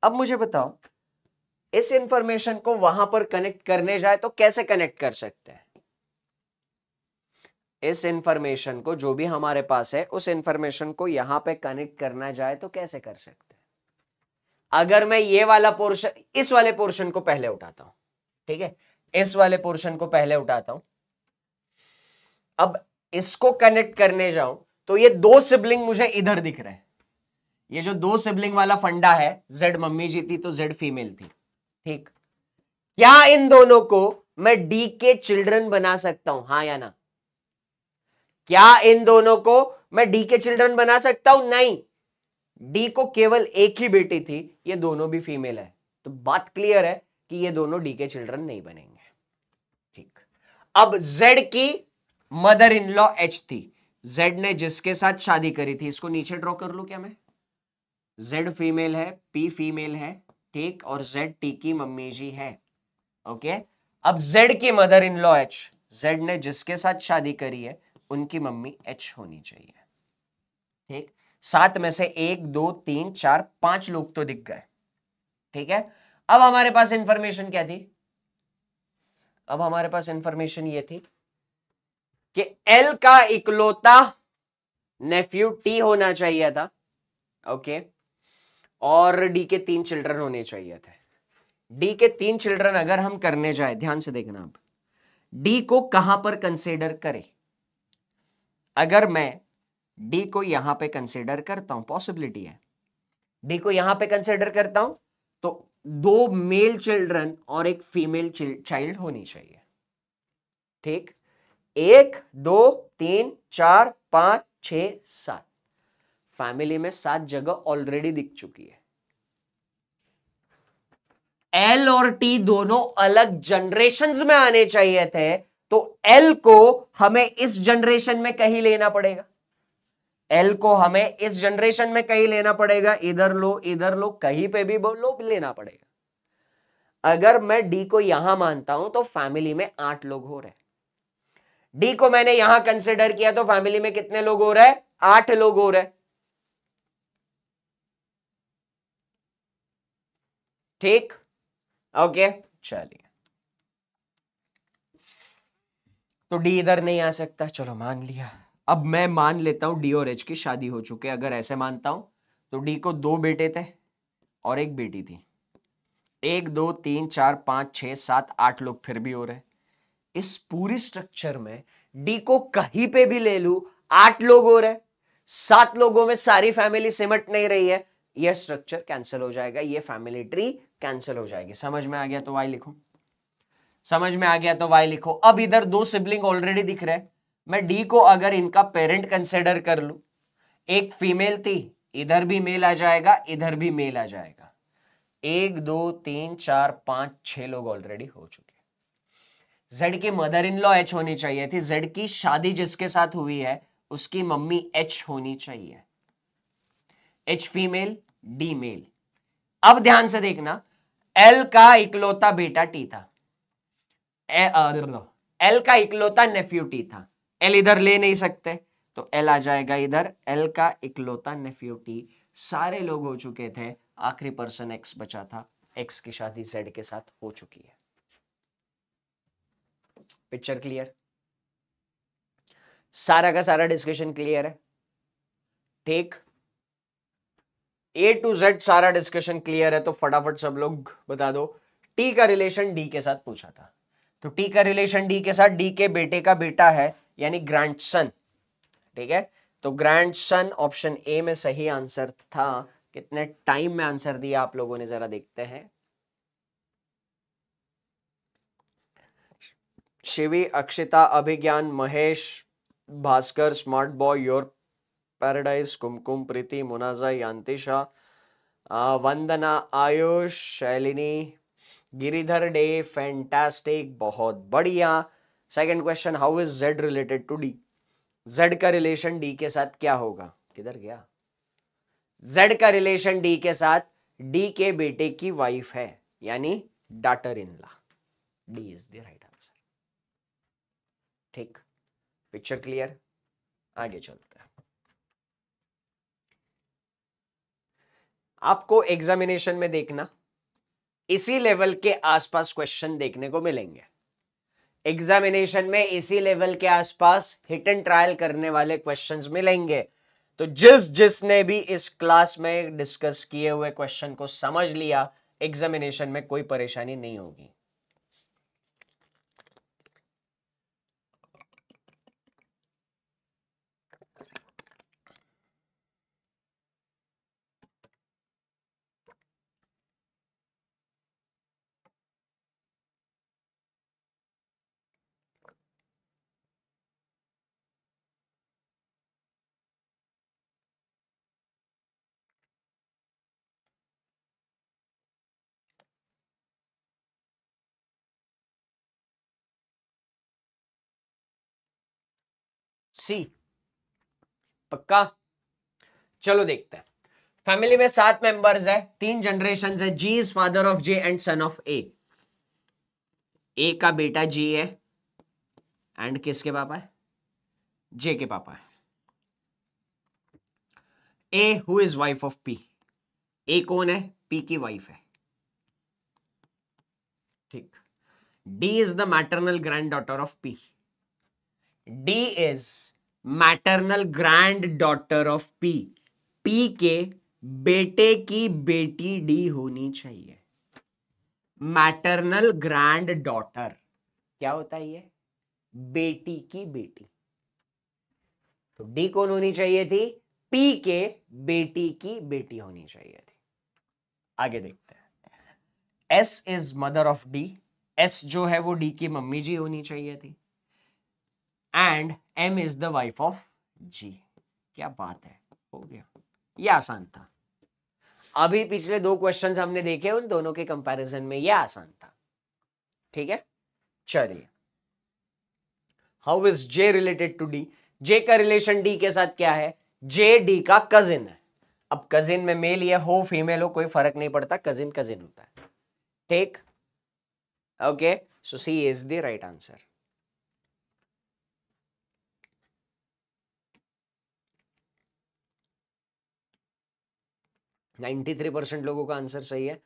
अब मुझे बताओ इस इंफॉर्मेशन को वहां पर कनेक्ट करने जाए तो कैसे कनेक्ट कर सकते हैं इस इंफॉर्मेशन को जो भी हमारे पास है उस इंफॉर्मेशन को यहां पे कनेक्ट करना जाए तो कैसे कर सकते हैं अगर मैं ये वाला पोर्शन इस वाले पोर्शन को पहले उठाता हूं ठीक है इस वाले पोर्शन को पहले उठाता हूं अब इसको कनेक्ट करने जाऊं तो ये दो सिबलिंग मुझे इधर दिख रहे हैं ये जो दो सिबलिंग वाला फंडा है जेड मम्मी जी थी तो जेड फीमेल थी ठीक क्या इन दोनों को मैं डी के चिल्ड्रन बना सकता हूं हाँ या ना क्या इन दोनों को मैं डी के चिल्ड्रन बना सकता हूं नहीं डी को केवल एक ही बेटी थी ये दोनों भी फीमेल है तो बात क्लियर है कि ये दोनों डी के चिल्ड्रन नहीं बनेंगे ठीक अब जेड की मदर इन लॉ एच थी जेड ने जिसके साथ शादी करी थी इसको नीचे ड्रॉ कर लू क्या मैं जेड फीमेल है पी फीमेल है ठीक और जेड टी की मम्मी जी है ओके अब जेड की mother in law H Z ने जिसके साथ शादी करी है उनकी मम्मी एच होनी चाहिए ठीक सात में से एक दो तीन चार पांच लोग तो दिख गए ठीक है अब हमारे पास इंफॉर्मेशन क्या थी अब हमारे पास इंफॉर्मेशन ये थी कि एल का इकलौता नेफ्यू टी होना चाहिए था ओके और डी के तीन चिल्ड्रन होने चाहिए थे डी के तीन चिल्ड्रन अगर हम करने जाए ध्यान से देखना आप डी को कहां पर कंसिडर करें अगर मैं डी को यहां पे कंसिडर करता हूं पॉसिबिलिटी है डी को यहां पे कंसिडर करता हूं तो दो मेल चिल्ड्रन और एक फीमेल चाइल्ड होनी चाहिए ठीक एक दो तीन चार पांच छ सात फैमिली में सात जगह ऑलरेडी दिख चुकी है एल और टी दोनों अलग जनरेशन में आने चाहिए थे तो एल को हमें इस जनरेशन में कहीं लेना पड़ेगा एल को हमें इस जनरेशन में कहीं लेना पड़ेगा इधर लो इधर लो कहीं पे भी लो लेना पड़ेगा अगर मैं डी को यहां मानता हूं तो फैमिली में आठ लोग हो रहे डी को मैंने यहां कंसिडर किया तो फैमिली में कितने लोग हो रहे हैं आठ लोग हो रहे ठीक ओके चलिए तो डी इधर नहीं आ सकता चलो मान लिया अब मैं मान लेता हूं डी और एच की शादी हो चुके अगर ऐसे मानता हूं तो डी को दो बेटे थे और एक बेटी थी एक दो तीन चार पांच छह सात आठ लोग फिर भी हो रहे इस पूरी स्ट्रक्चर में डी को कहीं पे भी ले लू आठ लोग हो रहे सात लोगों में सारी फैमिली सिमट नहीं रही है यह स्ट्रक्चर कैंसिल हो जाएगा ये फैमिली ट्री कैंसिल हो जाएगी समझ में आ गया तो वाई लिखो समझ में आ गया तो वाई लिखो अब इधर दो सिबलिंग ऑलरेडी दिख रहे मैं डी को अगर इनका पेरेंट कंसिडर कर लू एक फीमेल थी इधर भी मेल आ जाएगा इधर भी मेल आ जाएगा एक दो तीन चार पांच छह लोग ऑलरेडी हो चुके जेड की मदर इन लॉ एच होनी चाहिए थी जेड की शादी जिसके साथ हुई है उसकी मम्मी एच होनी चाहिए एच फीमेल डी मेल अब ध्यान से देखना एल का इकलौता बेटा टी था एल का इकलौता नेफ्यू टी था एल इधर ले नहीं सकते तो एल आ जाएगा इधर एल का इकलौता नेफ्यू टी सारे लोग हो चुके थे आखिरी पर्सन एक्स बचा था एक्स की शादी जेड के साथ हो चुकी है पिक्चर क्लियर सारा का सारा डिस्कशन क्लियर है ठीक ए टू जेड सारा डिस्कशन क्लियर है तो फटाफट सब लोग बता दो टी का रिलेशन डी के साथ पूछा था तो टी का रिलेशन डी के साथ डी के बेटे का बेटा है यानी ग्रैंडसन ठीक है तो ग्रैंडसन ऑप्शन ए में सही आंसर था कितने टाइम में आंसर दिया आप लोगों ने जरा देखते हैं Shivi Akshita Abhigyan Mahesh Bhaskar smart boy your paradise Kumkum Preeti Munazza Yantisha Vandana Ayush Shailini Giridhar Dey fantastic बहुत बढ़िया second question how is Z related to D Z का रिलेशन डी के साथ क्या होगा किधर गया जेड का रिलेशन डी के साथ डी के बेटे की वाइफ है यानी daughter in law D is the right ठीक पिक्चर क्लियर आगे चलते हैं आपको एग्जामिनेशन में देखना इसी लेवल के आसपास क्वेश्चन देखने को मिलेंगे एग्जामिनेशन में इसी लेवल के आसपास हिट एंड ट्रायल करने वाले क्वेश्चंस मिलेंगे तो जिस जिसने भी इस क्लास में डिस्कस किए हुए क्वेश्चन को समझ लिया एग्जामिनेशन में कोई परेशानी नहीं होगी सी पक्का चलो देखते हैं फैमिली में सात मेंबर्स है तीन जनरेशन है G is father of J and son of A A का बेटा जी है एंड किसके पापा है जे के पापा है A who is wife of P A कौन है पी की वाइफ है ठीक D is the maternal granddaughter of P D is maternal granddaughter of P P के बेटे की बेटी डी होनी चाहिए मैटरनल ग्रैंड डॉटर क्या होता है ये बेटी की बेटी तो डी कौन होनी चाहिए थी पी के बेटी की बेटी होनी चाहिए थी आगे देखते हैं S is mother of D S जो है वो डी की मम्मी जी होनी चाहिए थी and M is the wife of G क्या बात है हो गया ये आसान था अभी पिछले दो क्वेश्चन हमने देखे उन दोनों के कंपैरिजन में यह आसान था ठीक है चलिए how is J related to D J का रिलेशन डी के साथ क्या है जे डी का कजिन है अब कजिन में मेल या हो फीमेल हो कोई फर्क नहीं पड़ता कजिन कजिन होता है ठीक okay so C is the right answer 93 percent लोगों का आंसर सही है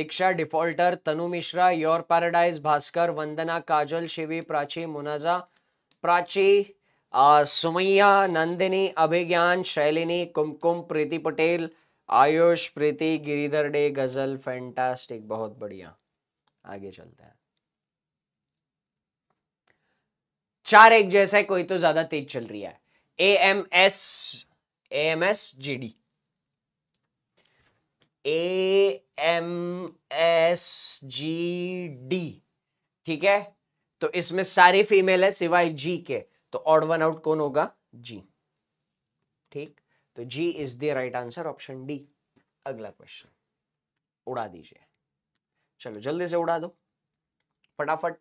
Diksha defaulter Tanu Mishra your paradise Bhaskar Vandana Kajal Shivi Prachi Munazza Prachi Sumaiya Nandini Abhigyan Shailini Kumkum Preeti Patel Ayush Preeti Giridhar Dey Ghazal fantastic बहुत बढ़िया आगे चलते हैं चार एक जैसा कोई तो ज्यादा तेज चल रही है A M S A M S G D A M S G D ठीक है तो इसमें सारी फीमेल है सिवाय जी के तो ऑड वन आउट कौन होगा जी ठीक तो G is the right answer option D अगला क्वेश्चन उड़ा दीजिए चलो जल्दी से उड़ा दो फटाफट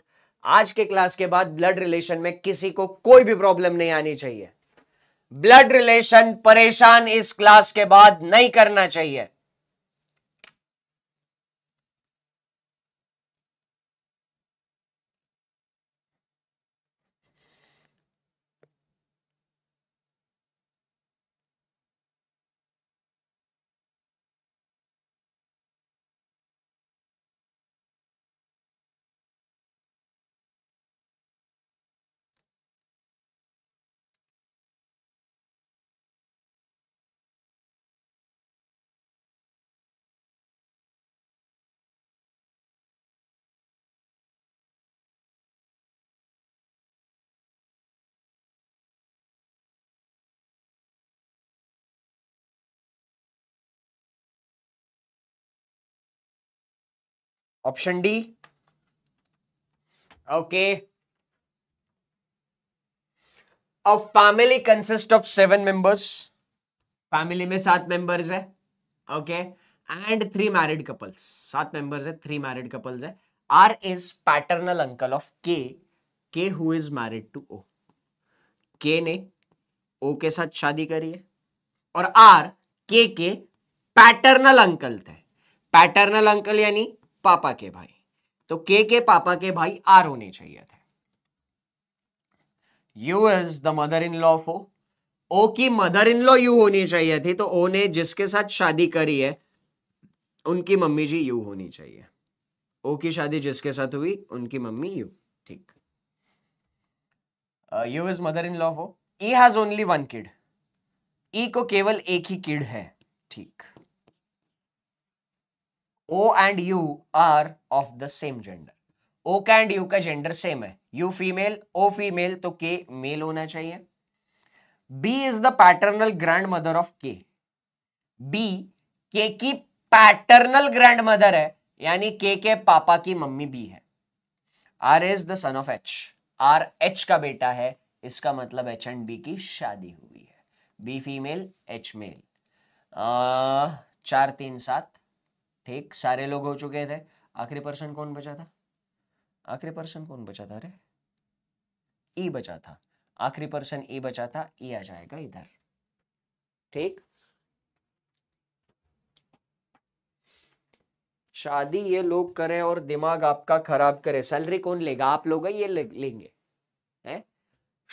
आज के क्लास के बाद ब्लड रिलेशन में किसी को कोई भी प्रॉब्लम नहीं आनी चाहिए ब्लड रिलेशन परेशान इस क्लास के बाद नहीं करना चाहिए option D okay a family consist of seven members family में सात मेंबर्स है okay and three married couples सात मेंबर्स है थ्री मैरिड कपल्स है R is paternal uncle of K K who is married to O K ने ओ के साथ शादी करी है और आर के के पैटर्नल अंकल थे पैटर्नल अंकल यानी पापा के भाई तो के के पापा के भाई आर होने चाहिए थे U is the mother in law of O की मदर इन लॉ यू होनी चाहिए थी तो ओ ने जिसके साथ शादी करी है उनकी मम्मी जी यू होनी चाहिए ओ की शादी जिसके साथ हुई उनकी मम्मी यू ठीक U is mother in law of E has only one kid E को केवल एक ही किड है ठीक O and U are of the same gender O का एंड यू का जेंडर सेम है यू फीमेल ओ फीमेल तो के मेल होना चाहिए B is the paternal grandmother of K B K की पैटर्नल ग्रैंड मदर है यानी के के पापा की मम्मी बी है R is the son of H R H का बेटा है इसका मतलब एच एंड बी की शादी हुई है बी फीमेल एच मेल चार तीन सात ठीक सारे लोग हो चुके थे आखिरी पर्सन कौन बचा था आखिरी पर्सन कौन बचा था अरे ई e बचा था आखिरी पर्सन ई e बचा था ई e आ जाएगा इधर ठीक शादी ये लोग करें और दिमाग आपका खराब करे सैलरी कौन लेगा आप लोग ये ले, लेंगे हैं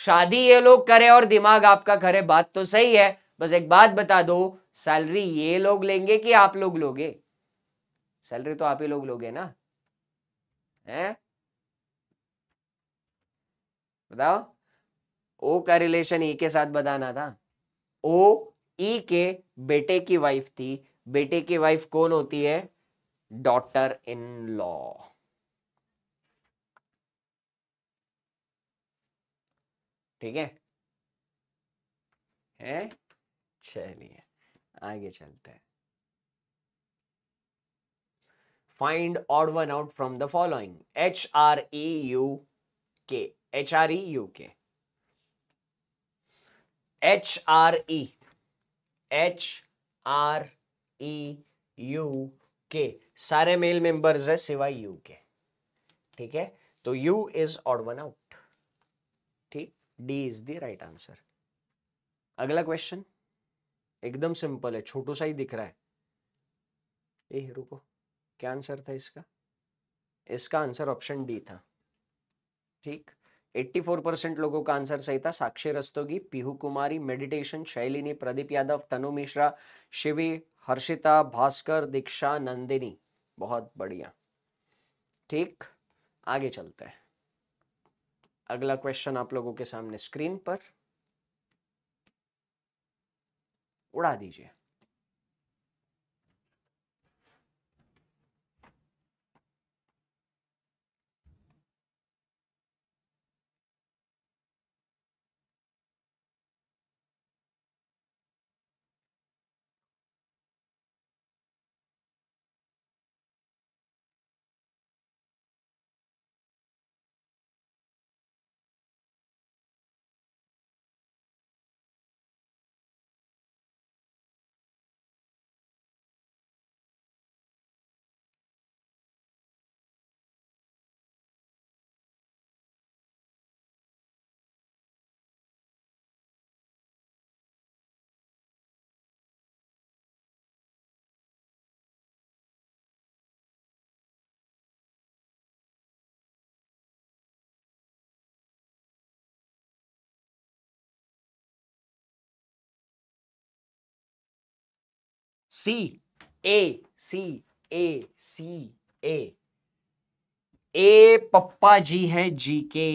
शादी ये लोग करें और दिमाग आपका खरे बात तो सही है बस एक बात बता दो सैलरी ये लोग लेंगे कि आप लोग लोगे सैलरी तो आप ही लोग लोगे ना हैं बताओ ओ का रिलेशन ई e के साथ बताना था ओ ई e के बेटे की वाइफ थी बेटे की वाइफ कौन होती है डॉटर इन लॉ ठीक है है चलिए आगे चलते हैं find odd one out from the following H R E U K H R E U K H R E H R E U K सारे मेल मेंबर्स है सिवाय यू के ठीक है तो U is odd one out ठीक D is the right answer अगला question एकदम सिंपल है छोटू सा ही दिख रहा है ए रुको क्या आंसर था इसका इसका आंसर ऑप्शन डी था ठीक 84 परसेंट लोगों का आंसर सही था साक्षी रस्तोगी पीहू कुमारी मेडिटेशन शैलिनी प्रदीप यादव तनु मिश्रा शिवी हर्षिता भास्कर दीक्षा नंदिनी बहुत बढ़िया ठीक आगे चलते हैं अगला क्वेश्चन आप लोगों के सामने स्क्रीन पर उड़ा दीजिए सी ए सी ए सी ए ए पप्पा जी है जी के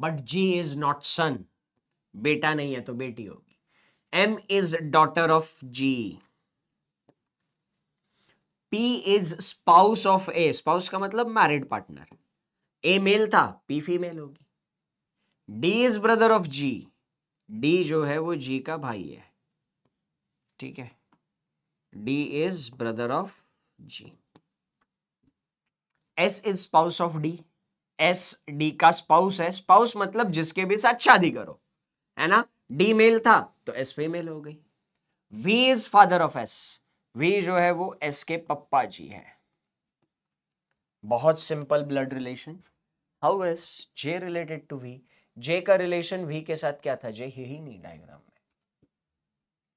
but G is not son बेटा नहीं है तो बेटी होगी M is daughter of G P is spouse of A spouse का मतलब मैरिड पार्टनर ए मेल था पी फीमेल होगी D is brother of G D जो है वो जी का भाई है ठीक है D is brother of G S is spouse of D S D का स्पाउस है स्पाउस मतलब जिसके भी साथ शादी करो है ना डी मेल था तो एस फीमेल हो गई V is father of S V जो है वो एस के पप्पा जी है बहुत simple blood relation how is J related to V J का रिलेशन वी के साथ क्या था जे यही नहीं डायग्राम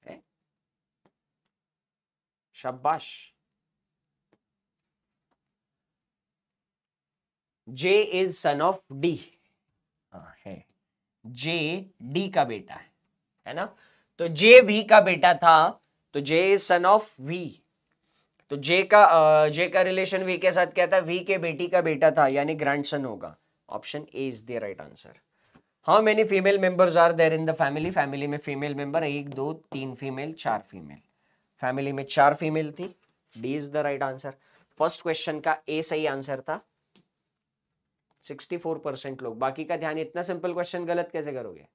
में शाबाश J is son of D है जे डी का बेटा है है ना तो जे वी का बेटा था तो J is son of V तो जे का जे का रिलेशन वी के साथ क्या था वी के बेटी का बेटा था यानी ग्रैंडसन होगा option A is the right answer how many female members are there in the family family में फीमेल मेंबर एक दो तीन फीमेल चार फीमेल फैमिली में चार फीमेल थी D is the right answer first question का ए सही आंसर था 64 लोग बाकी का ध्यान इतना सिंपल क्वेश्चन गलत कैसे करोगे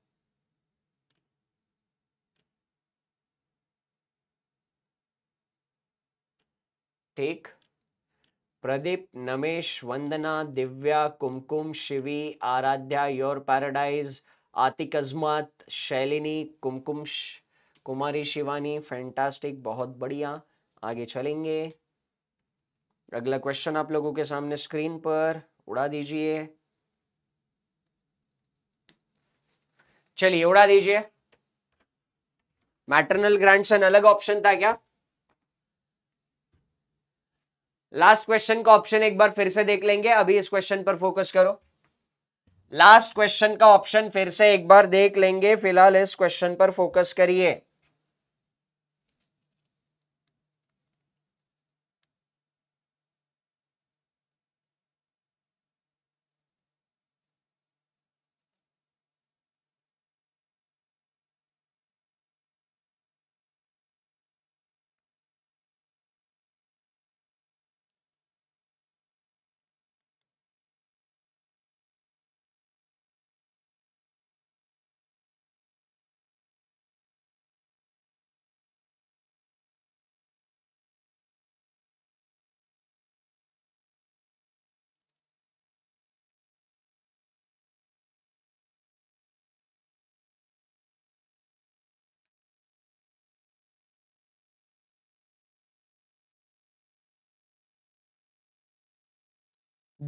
take Pradeep Namesh Vandana Divya Kumkum Shivi Aradhya your paradise Atiq Azmat Shalini Kumkum Kumari Shivani fantastic बहुत बढ़िया आगे चलेंगे अगला क्वेश्चन आप लोगों के सामने स्क्रीन पर उड़ा दीजिए चलिए उड़ा दीजिए मैटरनल ग्रैंडसन अलग ऑप्शन था क्या लास्ट क्वेश्चन का ऑप्शन एक बार फिर से देख लेंगे अभी इस क्वेश्चन पर फोकस करो लास्ट क्वेश्चन का ऑप्शन फिर से एक बार देख लेंगे फिलहाल इस क्वेश्चन पर फोकस करिए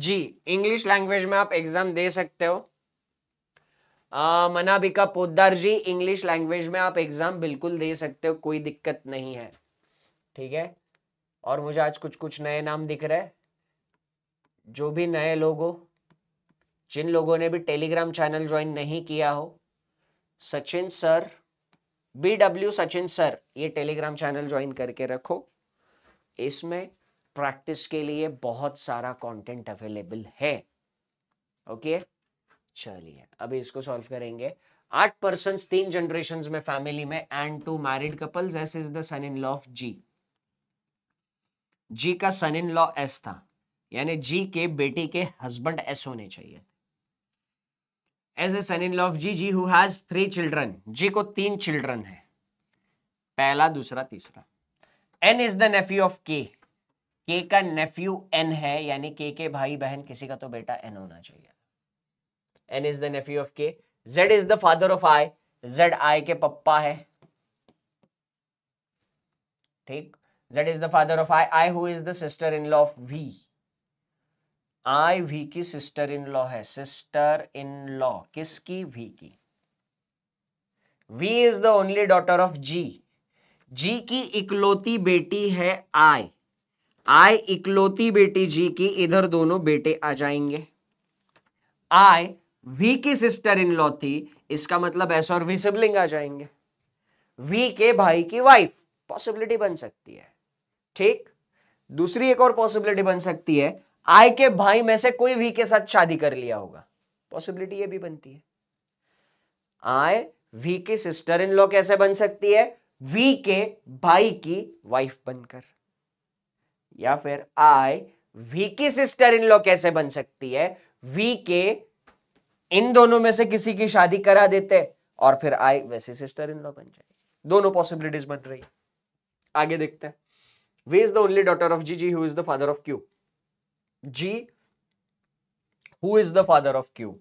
जी इंग्लिश लैंग्वेज में आप एग्जाम दे सकते हो मनाबिका पोदार जी इंग्लिश लैंग्वेज में आप एग्जाम बिल्कुल दे सकते हो कोई दिक्कत नहीं है ठीक है और मुझे आज कुछ कुछ नए नाम दिख रहे जो भी नए लोग हो जिन लोगों ने भी टेलीग्राम चैनल ज्वाइन नहीं किया हो Sachin sir B W Sachin sir ये टेलीग्राम चैनल ज्वाइन करके रखो इसमें प्रैक्टिस के लिए बहुत सारा कंटेंट अवेलेबल है ओके चलिए अभी इसको सॉल्व करेंगे आठ पर्सन तीन जनरेशन में फैमिली में and two married couples S is the son in law of G G का सन इन लॉ एस था यानी जी के बेटी के हस्बैंड एस होने चाहिए as a son in law of G G who has three children G को तीन चिल्ड्रन है पहला दूसरा तीसरा N is the nephew of K K का नेफ्यू एन है यानी के के भाई बहन किसी का तो बेटा एन होना चाहिए N is the nephew of K Z is the father of I Z I के पप्पा है ठीक Z is the father of I I who is the sister in law of V I V की sister in law है sister in law किसकी V की V is the only daughter of G G की इकलौती बेटी है आई आय इकलौती बेटी जी की इधर दोनों बेटे आ जाएंगे आय वी की सिस्टर इन लॉ थी इसका मतलब एस और वी सिबलिंग आ जाएंगे वी के भाई की वाइफ पॉसिबिलिटी बन सकती है ठीक दूसरी एक और पॉसिबिलिटी बन सकती है आय के भाई में से कोई वी के साथ शादी कर लिया होगा पॉसिबिलिटी ये भी बनती है आय वी की सिस्टर इन लॉ कैसे बन सकती है वी के भाई की वाइफ बनकर या फिर आई वी की सिस्टर इन लॉ कैसे बन सकती है वी के इन दोनों में से किसी की शादी करा देते और फिर आई वैसे सिस्टर इन लॉ बन जाए दोनों पॉसिबिलिटीज बन रही आगे देखते हैं V is the only daughter of G G who is the father of Q G who is the father of Q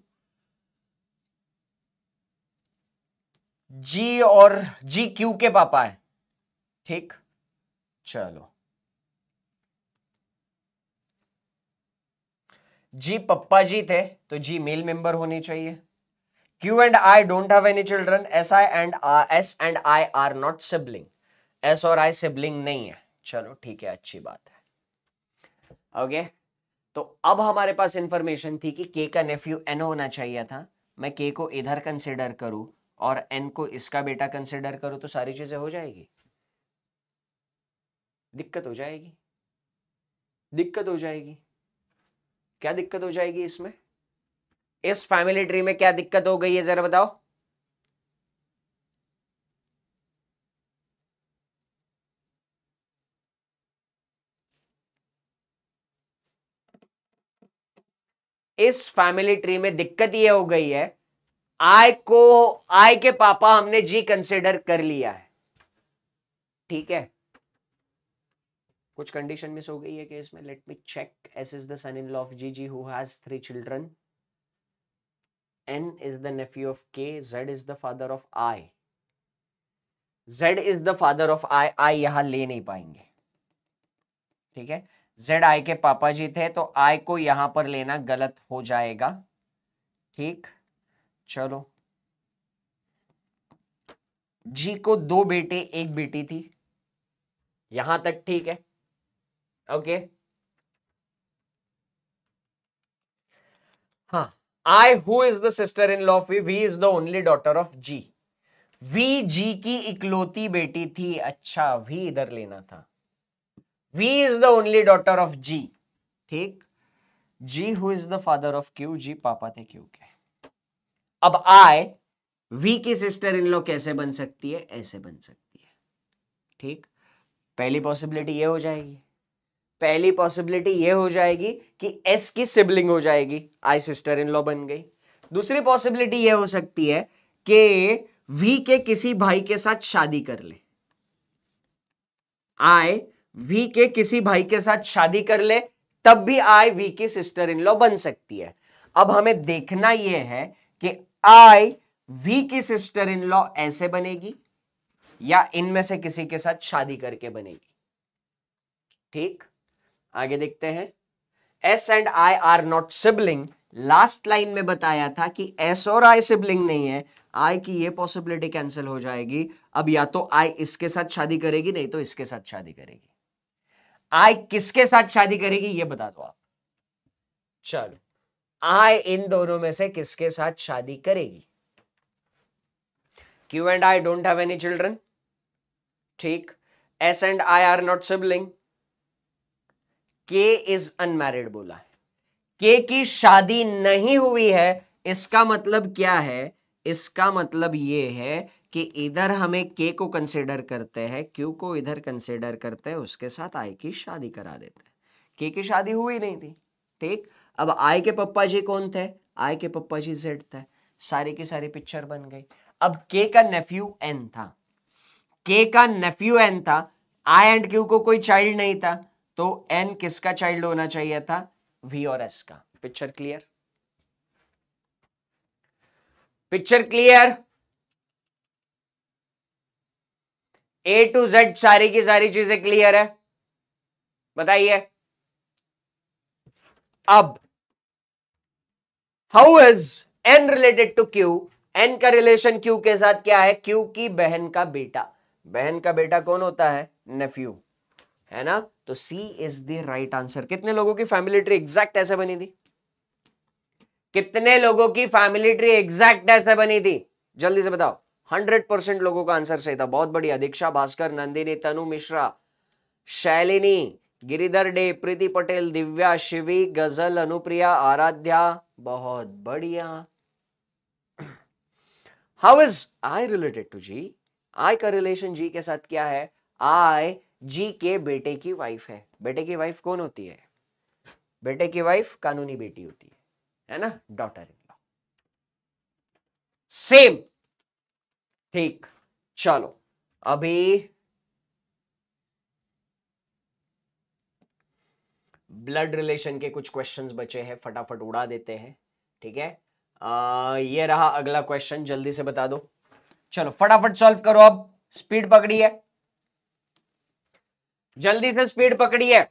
G और जी क्यू के पापा है ठीक चलो जी पप्पा जी थे तो जी मेल मेंबर होनी चाहिए Q and I don't have any children S I and S and I are not sibling S और आई सिबलिंग नहीं है चलो ठीक है अच्छी बात है ओके okay? तो अब हमारे पास इंफॉर्मेशन थी कि के का नेफ्यू एन होना चाहिए था मैं के को इधर कंसिडर करूं और एन को इसका बेटा कंसिडर करूं तो सारी चीजें हो जाएगी दिक्कत हो जाएगी दिक्कत हो जाएगी क्या दिक्कत हो जाएगी इसमें इस फैमिली ट्री में क्या दिक्कत हो गई है जरा बताओ इस फैमिली ट्री में दिक्कत यह हो गई है आय को आय के पापा हमने जी कंसिडर कर लिया है ठीक है कुछ कंडीशन मिस हो गई है केस में let me check S is the son in law of G G whose three children N is the nephew of K Z is the father of I Z is the father of I I यहां ले नहीं पाएंगे ठीक है Z I के पापा जी थे तो आई को यहां पर लेना गलत हो जाएगा ठीक चलो जी को दो बेटे एक बेटी थी यहां तक ठीक है ओके हा I who is the sister in law of V V is the only daughter of G V G की इकलौती बेटी थी अच्छा वी इधर लेना था V is the only daughter of G ठीक G who is the father of Q G पापा थे क्यू के अब आई वी की सिस्टर इन लॉ कैसे बन सकती है ऐसे बन सकती है ठीक पहली पॉसिबिलिटी ये हो जाएगी पहली पॉसिबिलिटी ये हो जाएगी कि एस की सिबलिंग हो जाएगी आई सिस्टर इन लॉ बन गई दूसरी पॉसिबिलिटी ये हो सकती है कि वी के किसी भाई के साथ शादी कर ले आई वी के किसी भाई के साथ शादी कर ले तब भी आई वी की सिस्टर इन लॉ बन सकती है अब हमें देखना यह है कि आई वी की सिस्टर इन लॉ ऐसे बनेगी या इनमें से किसी के साथ शादी करके बनेगी ठीक आगे देखते हैं S and I are not sibling last line में बताया था कि एस और आई सिबलिंग नहीं है आई की ये पॉसिबिलिटी कैंसिल हो जाएगी अब या तो आई इसके साथ शादी करेगी नहीं तो इसके साथ शादी करेगी आई किसके साथ शादी करेगी ये बता दो आप चलो आई इन दोनों में से किसके साथ शादी करेगी Q and I don't have any children ठीक S and I are not sibling K is unmarried बोला है के की शादी नहीं हुई है इसका मतलब क्या है इसका मतलब ये है कि इधर हमें के को कंसिडर करते हैं क्यू को इधर कंसिडर करते हैं उसके साथ आई की शादी करा देते हैं के की शादी हुई नहीं थी ठीक अब आई के पप्पा जी कौन थे आई के पप्पा जी जेड थे सारी की सारी पिक्चर बन गई अब के का नेफ्यू एन था के का नेफ्यू एन था आई एंड क्यू को कोई चाइल्ड नहीं था तो एन किसका चाइल्ड होना चाहिए था वी और एस का picture clear picture clear A to Z सारी की सारी चीजें क्लियर है बताइए अब how is N related to Q N का रिलेशन क्यू के साथ क्या है क्यू की बहन का बेटा बहन का बेटा कौन होता है नेफ्यू है ना तो C is the right answer कितने लोगों की फैमिली ट्री एग्जैक्ट ऐसे बनी थी कितने लोगों की फैमिली ट्री एग्जैक्ट ऐसे बनी थी जल्दी से बताओ हंड्रेड परसेंट लोगों का आंसर सही था बहुत बढ़िया दीक्षा भास्कर नंदिनी तनु मिश्रा शैलिनी गिरिधर डे प्रीति पटेल दिव्या शिवी गजल अनुप्रिया आराध्या बहुत बढ़िया how is I related to G I का रिलेशन जी के साथ क्या है आई जी के बेटे की वाइफ है बेटे की वाइफ कौन होती है बेटे की वाइफ कानूनी बेटी होती है है ना डॉटर इन लॉ सेम ठीक चलो अभी ब्लड रिलेशन के कुछ क्वेश्चंस बचे हैं फटाफट उड़ा देते हैं ठीक है आ, ये रहा अगला क्वेश्चन जल्दी से बता दो चलो फटाफट सॉल्व करो अब स्पीड पकड़ी है जल्दी से स्पीड पकड़ी है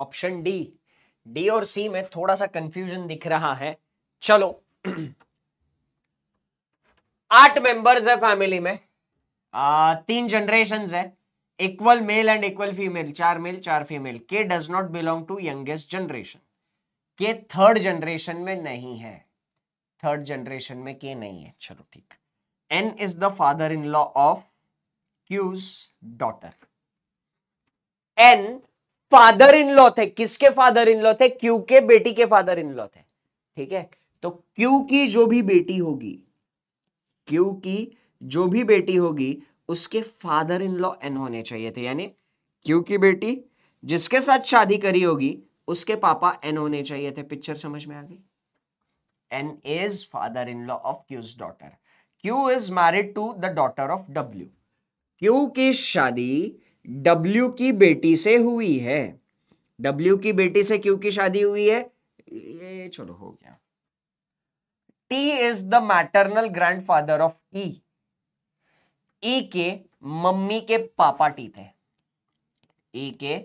ऑप्शन डी डी और सी में थोड़ा सा कंफ्यूजन दिख रहा है चलो आठ मेंबर्स है फैमिली में आ, तीन जनरेशन है equal male and equal female चार मेल चार female K does not belong to youngest generation K third generation में नहीं है थर्ड जनरेशन में के नहीं है चलो ठीक N is the father in law of Q's daughter N father in law थे किसके फादर इन लॉ थे क्यू के बेटी के फादर इन लॉ थे ठीक है तो क्यू की जो भी बेटी होगी क्यू की जो भी बेटी होगी उसके फादर इन लॉ एन होने चाहिए थे यानी क्यू की बेटी जिसके साथ शादी करी होगी उसके पापा एन होने चाहिए थे पिक्चर समझ में आ गई N is father in law of Q's daughter Q is married to the daughter of W Q की शादी डब्ल्यू की बेटी से हुई है डब्ल्यू की बेटी से क्यू की शादी हुई है ये चलो हो गया T is the maternal father of E E के मम्मी के पापा टी थे ई के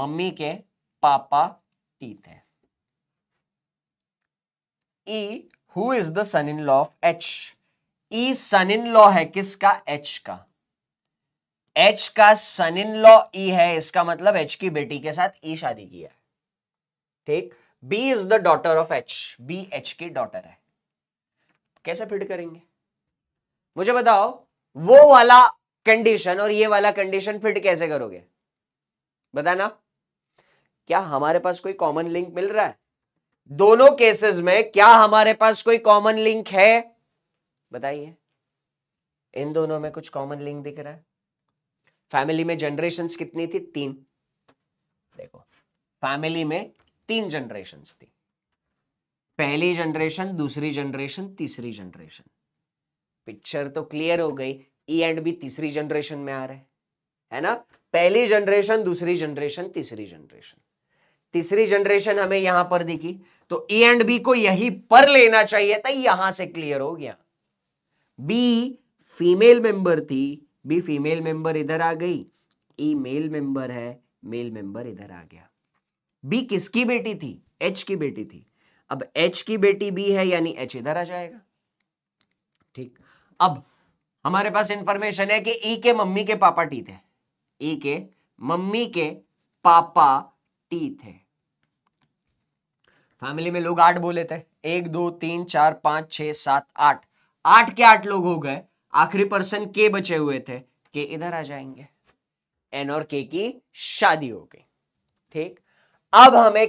मम्मी के पापा टी थे E who is the son in law of H E son in law है किसका एच का एच का सन इन लॉ ई है इसका मतलब एच की बेटी के साथ ई e शादी की है ठीक B is the daughter of H B H की डॉटर है कैसे फिट करेंगे मुझे बताओ वो वाला कंडीशन और ये वाला कंडीशन फिट कैसे करोगे बताना क्या हमारे पास कोई कॉमन लिंक मिल रहा है दोनों केसेस में क्या हमारे पास कोई कॉमन लिंक है बताइए इन दोनों में कुछ कॉमन लिंक दिख रहा है फैमिली में जनरेशन कितनी थी तीन देखो फैमिली में तीन जनरेशन थी पहली जनरेशन दूसरी जनरेशन तीसरी जनरेशन पिक्चर तो क्लियर हो गई ई एंड बी तीसरी जनरेशन में आ रहे है है ना पहली जनरेशन दूसरी जनरेशन तीसरी जनरेशन तीसरी जनरेशन हमें यहां पर दिखी तो ई एंड बी को यही पर लेना चाहिए था यहां से क्लियर हो गया बी फीमेल मेंबर थी बी फीमेल मेंबर इधर आ गई ई मेल मेंबर है मेल मेंबर इधर आ गया बी किसकी बेटी थी एच की बेटी थी अब एच की बेटी बी है यानी एच इधर आ जाएगा ठीक अब हमारे पास इंफॉर्मेशन है कि ई के मम्मी के पापा टी थे ई के मम्मी के पापा टी थे फैमिली में लोग आठ बोले थे एक दो तीन चार पांच छह सात आठ आठ के आठ लोग हो गए आखिरी पर्सन के बचे हुए थे के इधर आ जाएंगे एन और के की शादी हो गई ठीक अब हमें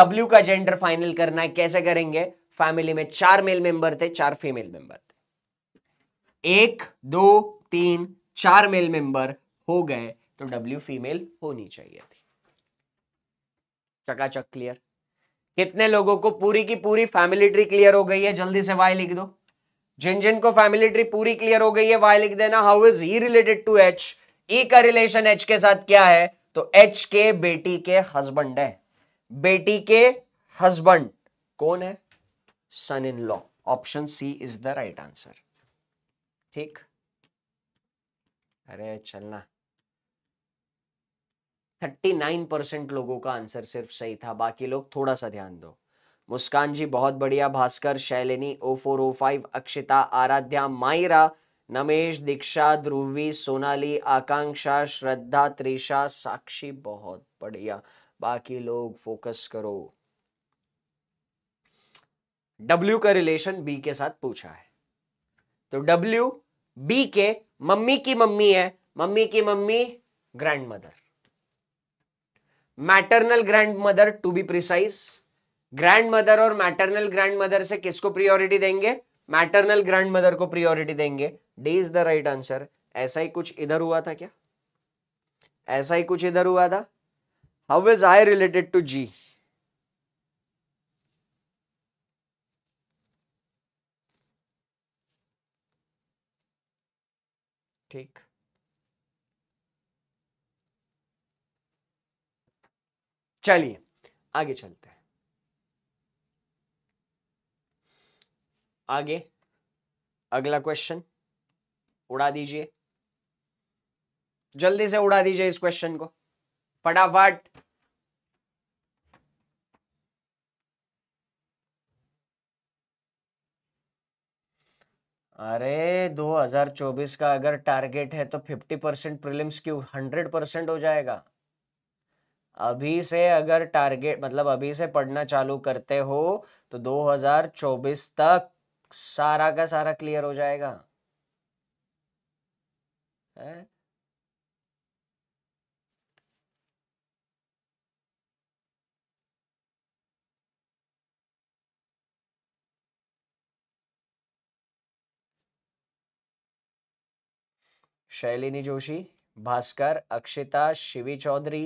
डब्ल्यू का जेंडर फाइनल करना है कैसे करेंगे फैमिली में चार मेल मेंबर थे चार फीमेल मेंबर थे एक दो तीन चार मेल मेंबर हो गए तो डब्ल्यू फीमेल होनी चाहिए थी चकाचक क्लियर कितने लोगों को पूरी की पूरी फैमिली ट्री क्लियर हो गई है जल्दी से वाई लिख दो जिन जिन को फैमिली ट्री पूरी क्लियर हो गई है वाई लिख देना how is he related to H E का रिलेशन एच के साथ क्या है तो एच के बेटी के हस्बैंड है बेटी के हस्बैंड कौन है son in law option C is the right answer ठीक अरे चलना थर्टी नाइन परसेंट लोगों का आंसर सिर्फ सही था बाकी लोग थोड़ा सा ध्यान दो मुस्कान जी बहुत बढ़िया Bhaskar Shalini O four O five Akshita Aradhya Myra Namesh Diksha Dhruvi Sonali Akanksha Shraddha Trisha Sakshi बहुत बढ़िया बाकी लोग फोकस करो डब्ल्यू का रिलेशन बी के साथ पूछा है तो डब्ल्यू बी के मम्मी की मम्मी है मम्मी की मम्मी grandmother maternal grandmother to be precise grandmother और मैटरनल ग्रैंड मदर से किसको प्रियोरिटी देंगे मैटरनल ग्रैंड मदर को प्रियोरिटी देंगे D is the right answer ऐसा ही कुछ इधर हुआ था क्या ऐसा ही कुछ इधर हुआ था how is I related to G ठीक चलिए आगे चलिए आगे अगला क्वेश्चन उड़ा दीजिए जल्दी से उड़ा दीजिए इस क्वेश्चन को फटाफट अरे 2024 का अगर टारगेट है तो 50 परसेंट प्रिलिम्स क्यों 100 परसेंट हो जाएगा अभी से अगर टारगेट मतलब अभी से पढ़ना चालू करते हो तो 2024 तक सारा का सारा क्लियर हो जाएगा है? शैलिनी जोशी भास्कर अक्षिता शिवी चौधरी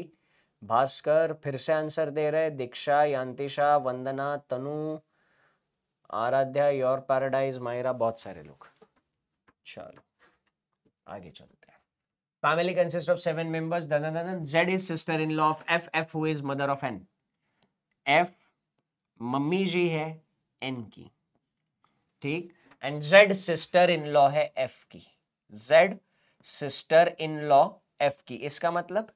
भास्कर फिर से आंसर दे रहे दीक्षा यांतिशा वंदना तनु आराध्या योर पैराडाइज मायरा बहुत सारे लोग चलो आगे चलते हैं family consist of seven members Z is sister in law of F F who is mother of N F मम्मी जी है एन की ठीक and Z sister in law है एफ की Z sister in law F की इसका मतलब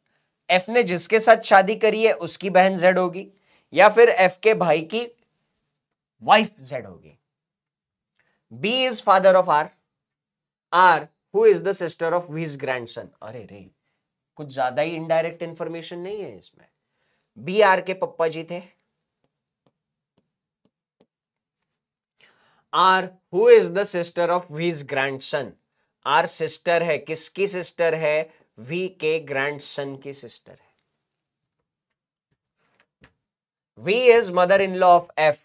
F ने जिसके साथ शादी करी है उसकी बहन जेड होगी या फिर एफ के भाई की वाइफ जेड होगी B is father of R R who is the sister of his son अरे रे कुछ ज्यादा ही इनडायरेक्ट इंफॉर्मेशन नहीं है इसमें बी आर के पप्पा जी थे R who is the sister of his son R sister है किसकी सिस्टर है वी के ग्रैंड सन की सिस्टर है V is mother in law of F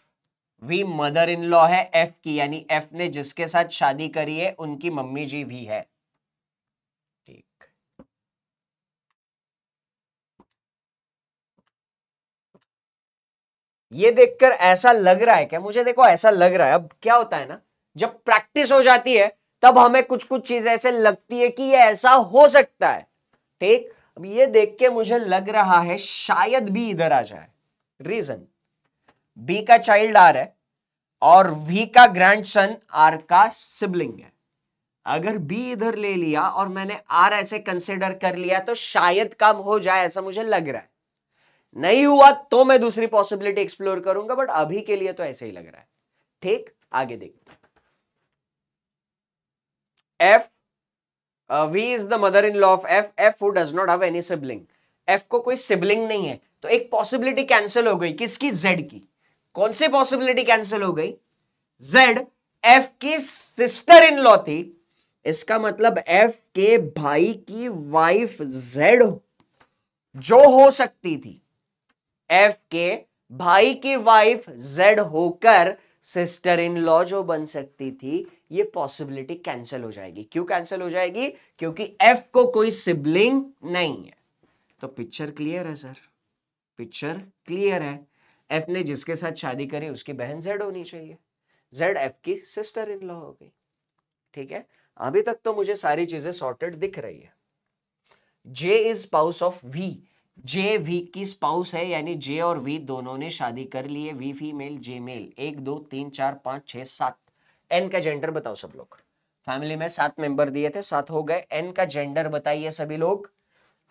V mother in law है एफ की यानी एफ ने जिसके साथ शादी करी है उनकी मम्मी जी भी है ठीक ये देखकर ऐसा लग रहा है क्या मुझे देखो ऐसा लग रहा है अब क्या होता है ना जब प्रैक्टिस हो जाती है तब हमें कुछ कुछ चीज ऐसे लगती है कि ये ऐसा हो सकता है ठीक अब ये देख के मुझे लग रहा है शायद भी इधर आ जाए रीजन बी का चाइल्ड आर है और वी का ग्रैंड सन आर का सिबलिंग है अगर बी इधर ले लिया और मैंने आर ऐसे कंसिडर कर लिया तो शायद काम हो जाए ऐसा मुझे लग रहा है नहीं हुआ तो मैं दूसरी पॉसिबिलिटी एक्सप्लोर करूंगा बट अभी के लिए तो ऐसे ही लग रहा है ठीक आगे देखते F V is the mother in law of F F who does not have any sibling F को कोई सिबलिंग नहीं है तो एक पॉसिबिलिटी कैंसिल हो गई किसकी जेड की कौन सी पॉसिबिलिटी कैंसिल हो गई जेड एफ की सिस्टर इन लॉ थी इसका मतलब एफ के भाई की वाइफ जेड जो हो सकती थी एफ के भाई की वाइफ जेड होकर सिस्टर इन लॉ जो बन सकती थी ये पॉसिबिलिटी कैंसिल हो जाएगी क्यों कैंसिल हो जाएगी क्योंकि एफ को कोई सिबलिंग नहीं है तो पिक्चर क्लियर है सर पिक्चर क्लियर है एफ ने जिसके साथ शादी करी उसकी बहन जेड होनी चाहिए जेड एफ की सिस्टर इन लॉ हो गई ठीक है अभी तक तो मुझे सारी चीजें सॉर्टेड दिख रही है J is spouse of V J V की स्पाउस है यानी जे और वी दोनों ने शादी कर ली है वी फीमेल जे मेल एक दो तीन चार पांच छह सात एन का जेंडर बताओ सब लोग फैमिली में सात मेंबर दिए थे सात हो गए एन का जेंडर बताइए सभी लोग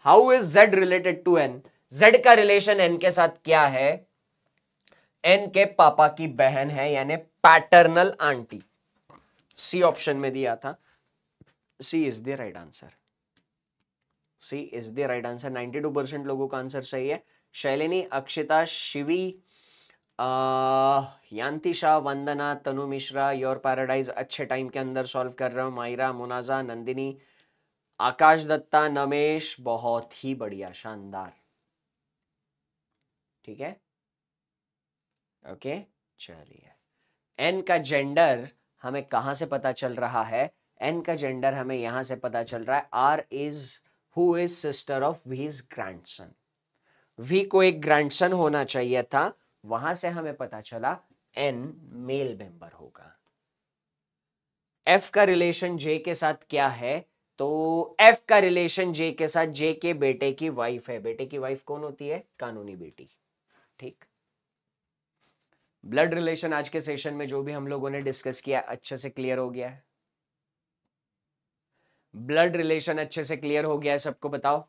how is Z related to N Z का रिलेशन एन के साथ क्या है एन के पापा की बहन है यानी पैटर्नल आंटी सी ऑप्शन में दिया था C is the right answer C is the right answer 92 percent लोगों का आंसर सही है शैलिनी अक्षिता शिवी यांतिशा वंदना तनु मिश्रा योर पैराडाइज अच्छे टाइम के अंदर सॉल्व कर रहा हूं मायरा मुनाजा नंदिनी आकाश दत्ता नमेश बहुत ही बढ़िया शानदार ठीक है ओके चलिए एन का जेंडर हमें कहां से पता चल रहा है एन का जेंडर हमें यहां से पता चल रहा है R is who is sister of V's grandson V को एक ग्रैंडसन होना चाहिए था वहां से हमें पता चला एन मेल मेंबर होगा एफ का रिलेशन जे के साथ क्या है तो एफ का रिलेशन जे के साथ जे के बेटे की वाइफ है बेटे की वाइफ कौन होती है कानूनी बेटी ठीक ब्लड रिलेशन आज के सेशन में जो भी हम लोगों ने डिस्कस किया अच्छे से क्लियर हो गया है ब्लड रिलेशन अच्छे से क्लियर हो गया है सबको बताओ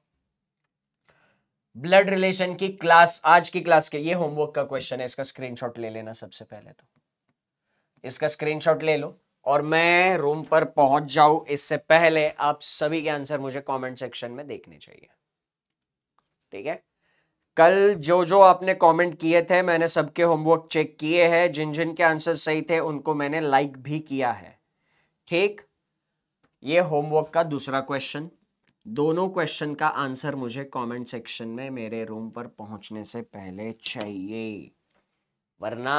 ब्लड रिलेशन की क्लास आज की क्लास के ये होमवर्क का क्वेश्चन है इसका स्क्रीनशॉट ले लेना सबसे पहले तो इसका स्क्रीनशॉट ले लो और मैं रूम पर पहुंच जाऊं इससे पहले आप सभी के आंसर मुझे कमेंट सेक्शन में देखने चाहिए ठीक है कल जो जो आपने कमेंट किए थे मैंने सबके होमवर्क चेक किए हैं जिन जिन के आंसर सही थे उनको मैंने लाइक भी किया है ठीक ये होमवर्क का दूसरा क्वेश्चन दोनों क्वेश्चन का आंसर मुझे कमेंट सेक्शन में मेरे रूम पर पहुंचने से पहले चाहिए वरना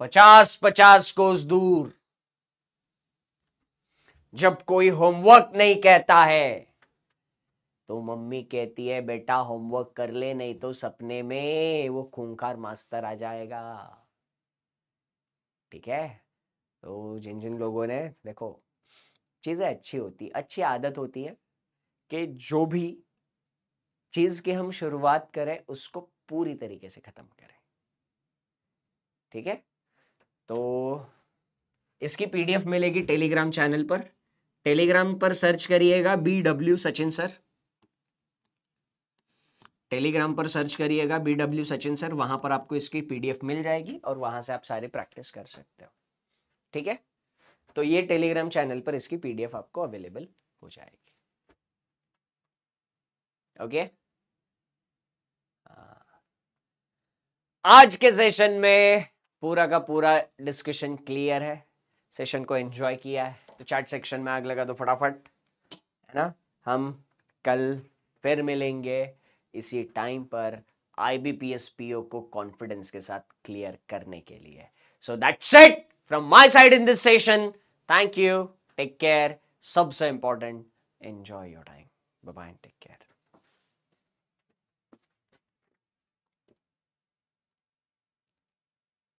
पचास पचास कोस दूर जब कोई होमवर्क नहीं कहता है तो मम्मी कहती है बेटा होमवर्क कर ले नहीं तो सपने में वो खूंखार मास्टर आ जाएगा ठीक है तो जिन जिन लोगों ने देखो चीज़ें अच्छी होती अच्छी आदत होती है कि जो भी चीज़ की हम शुरुआत करें उसको पूरी तरीके से ख़त्म करें ठीक है तो इसकी पीडीएफ मिलेगी टेलीग्राम चैनल पर टेलीग्राम पर सर्च करिएगा B W Sachin sir Telegram पर सर्च करिएगा बी डब्ल्यू सचिन सर वहां पर आपको इसकी पीडीएफ मिल जाएगी और वहां से आप सारे प्रैक्टिस कर सकते हो ठीक है तो ये टेलीग्राम चैनल पर इसकी पीडीएफ आपको अवेलेबल हो जाएगी ओके हाँ। आज के सेशन में पूरा का पूरा डिस्कशन क्लियर है सेशन को एंजॉय किया है तो चैट सेक्शन में आग लगा दो फटाफट है ना हम कल फिर मिलेंगे इसी टाइम पर I B P S P O को कॉन्फिडेंस के साथ क्लियर करने के लिए so that's it from my side in this session thank you take care सबसे important enjoy your time bye take care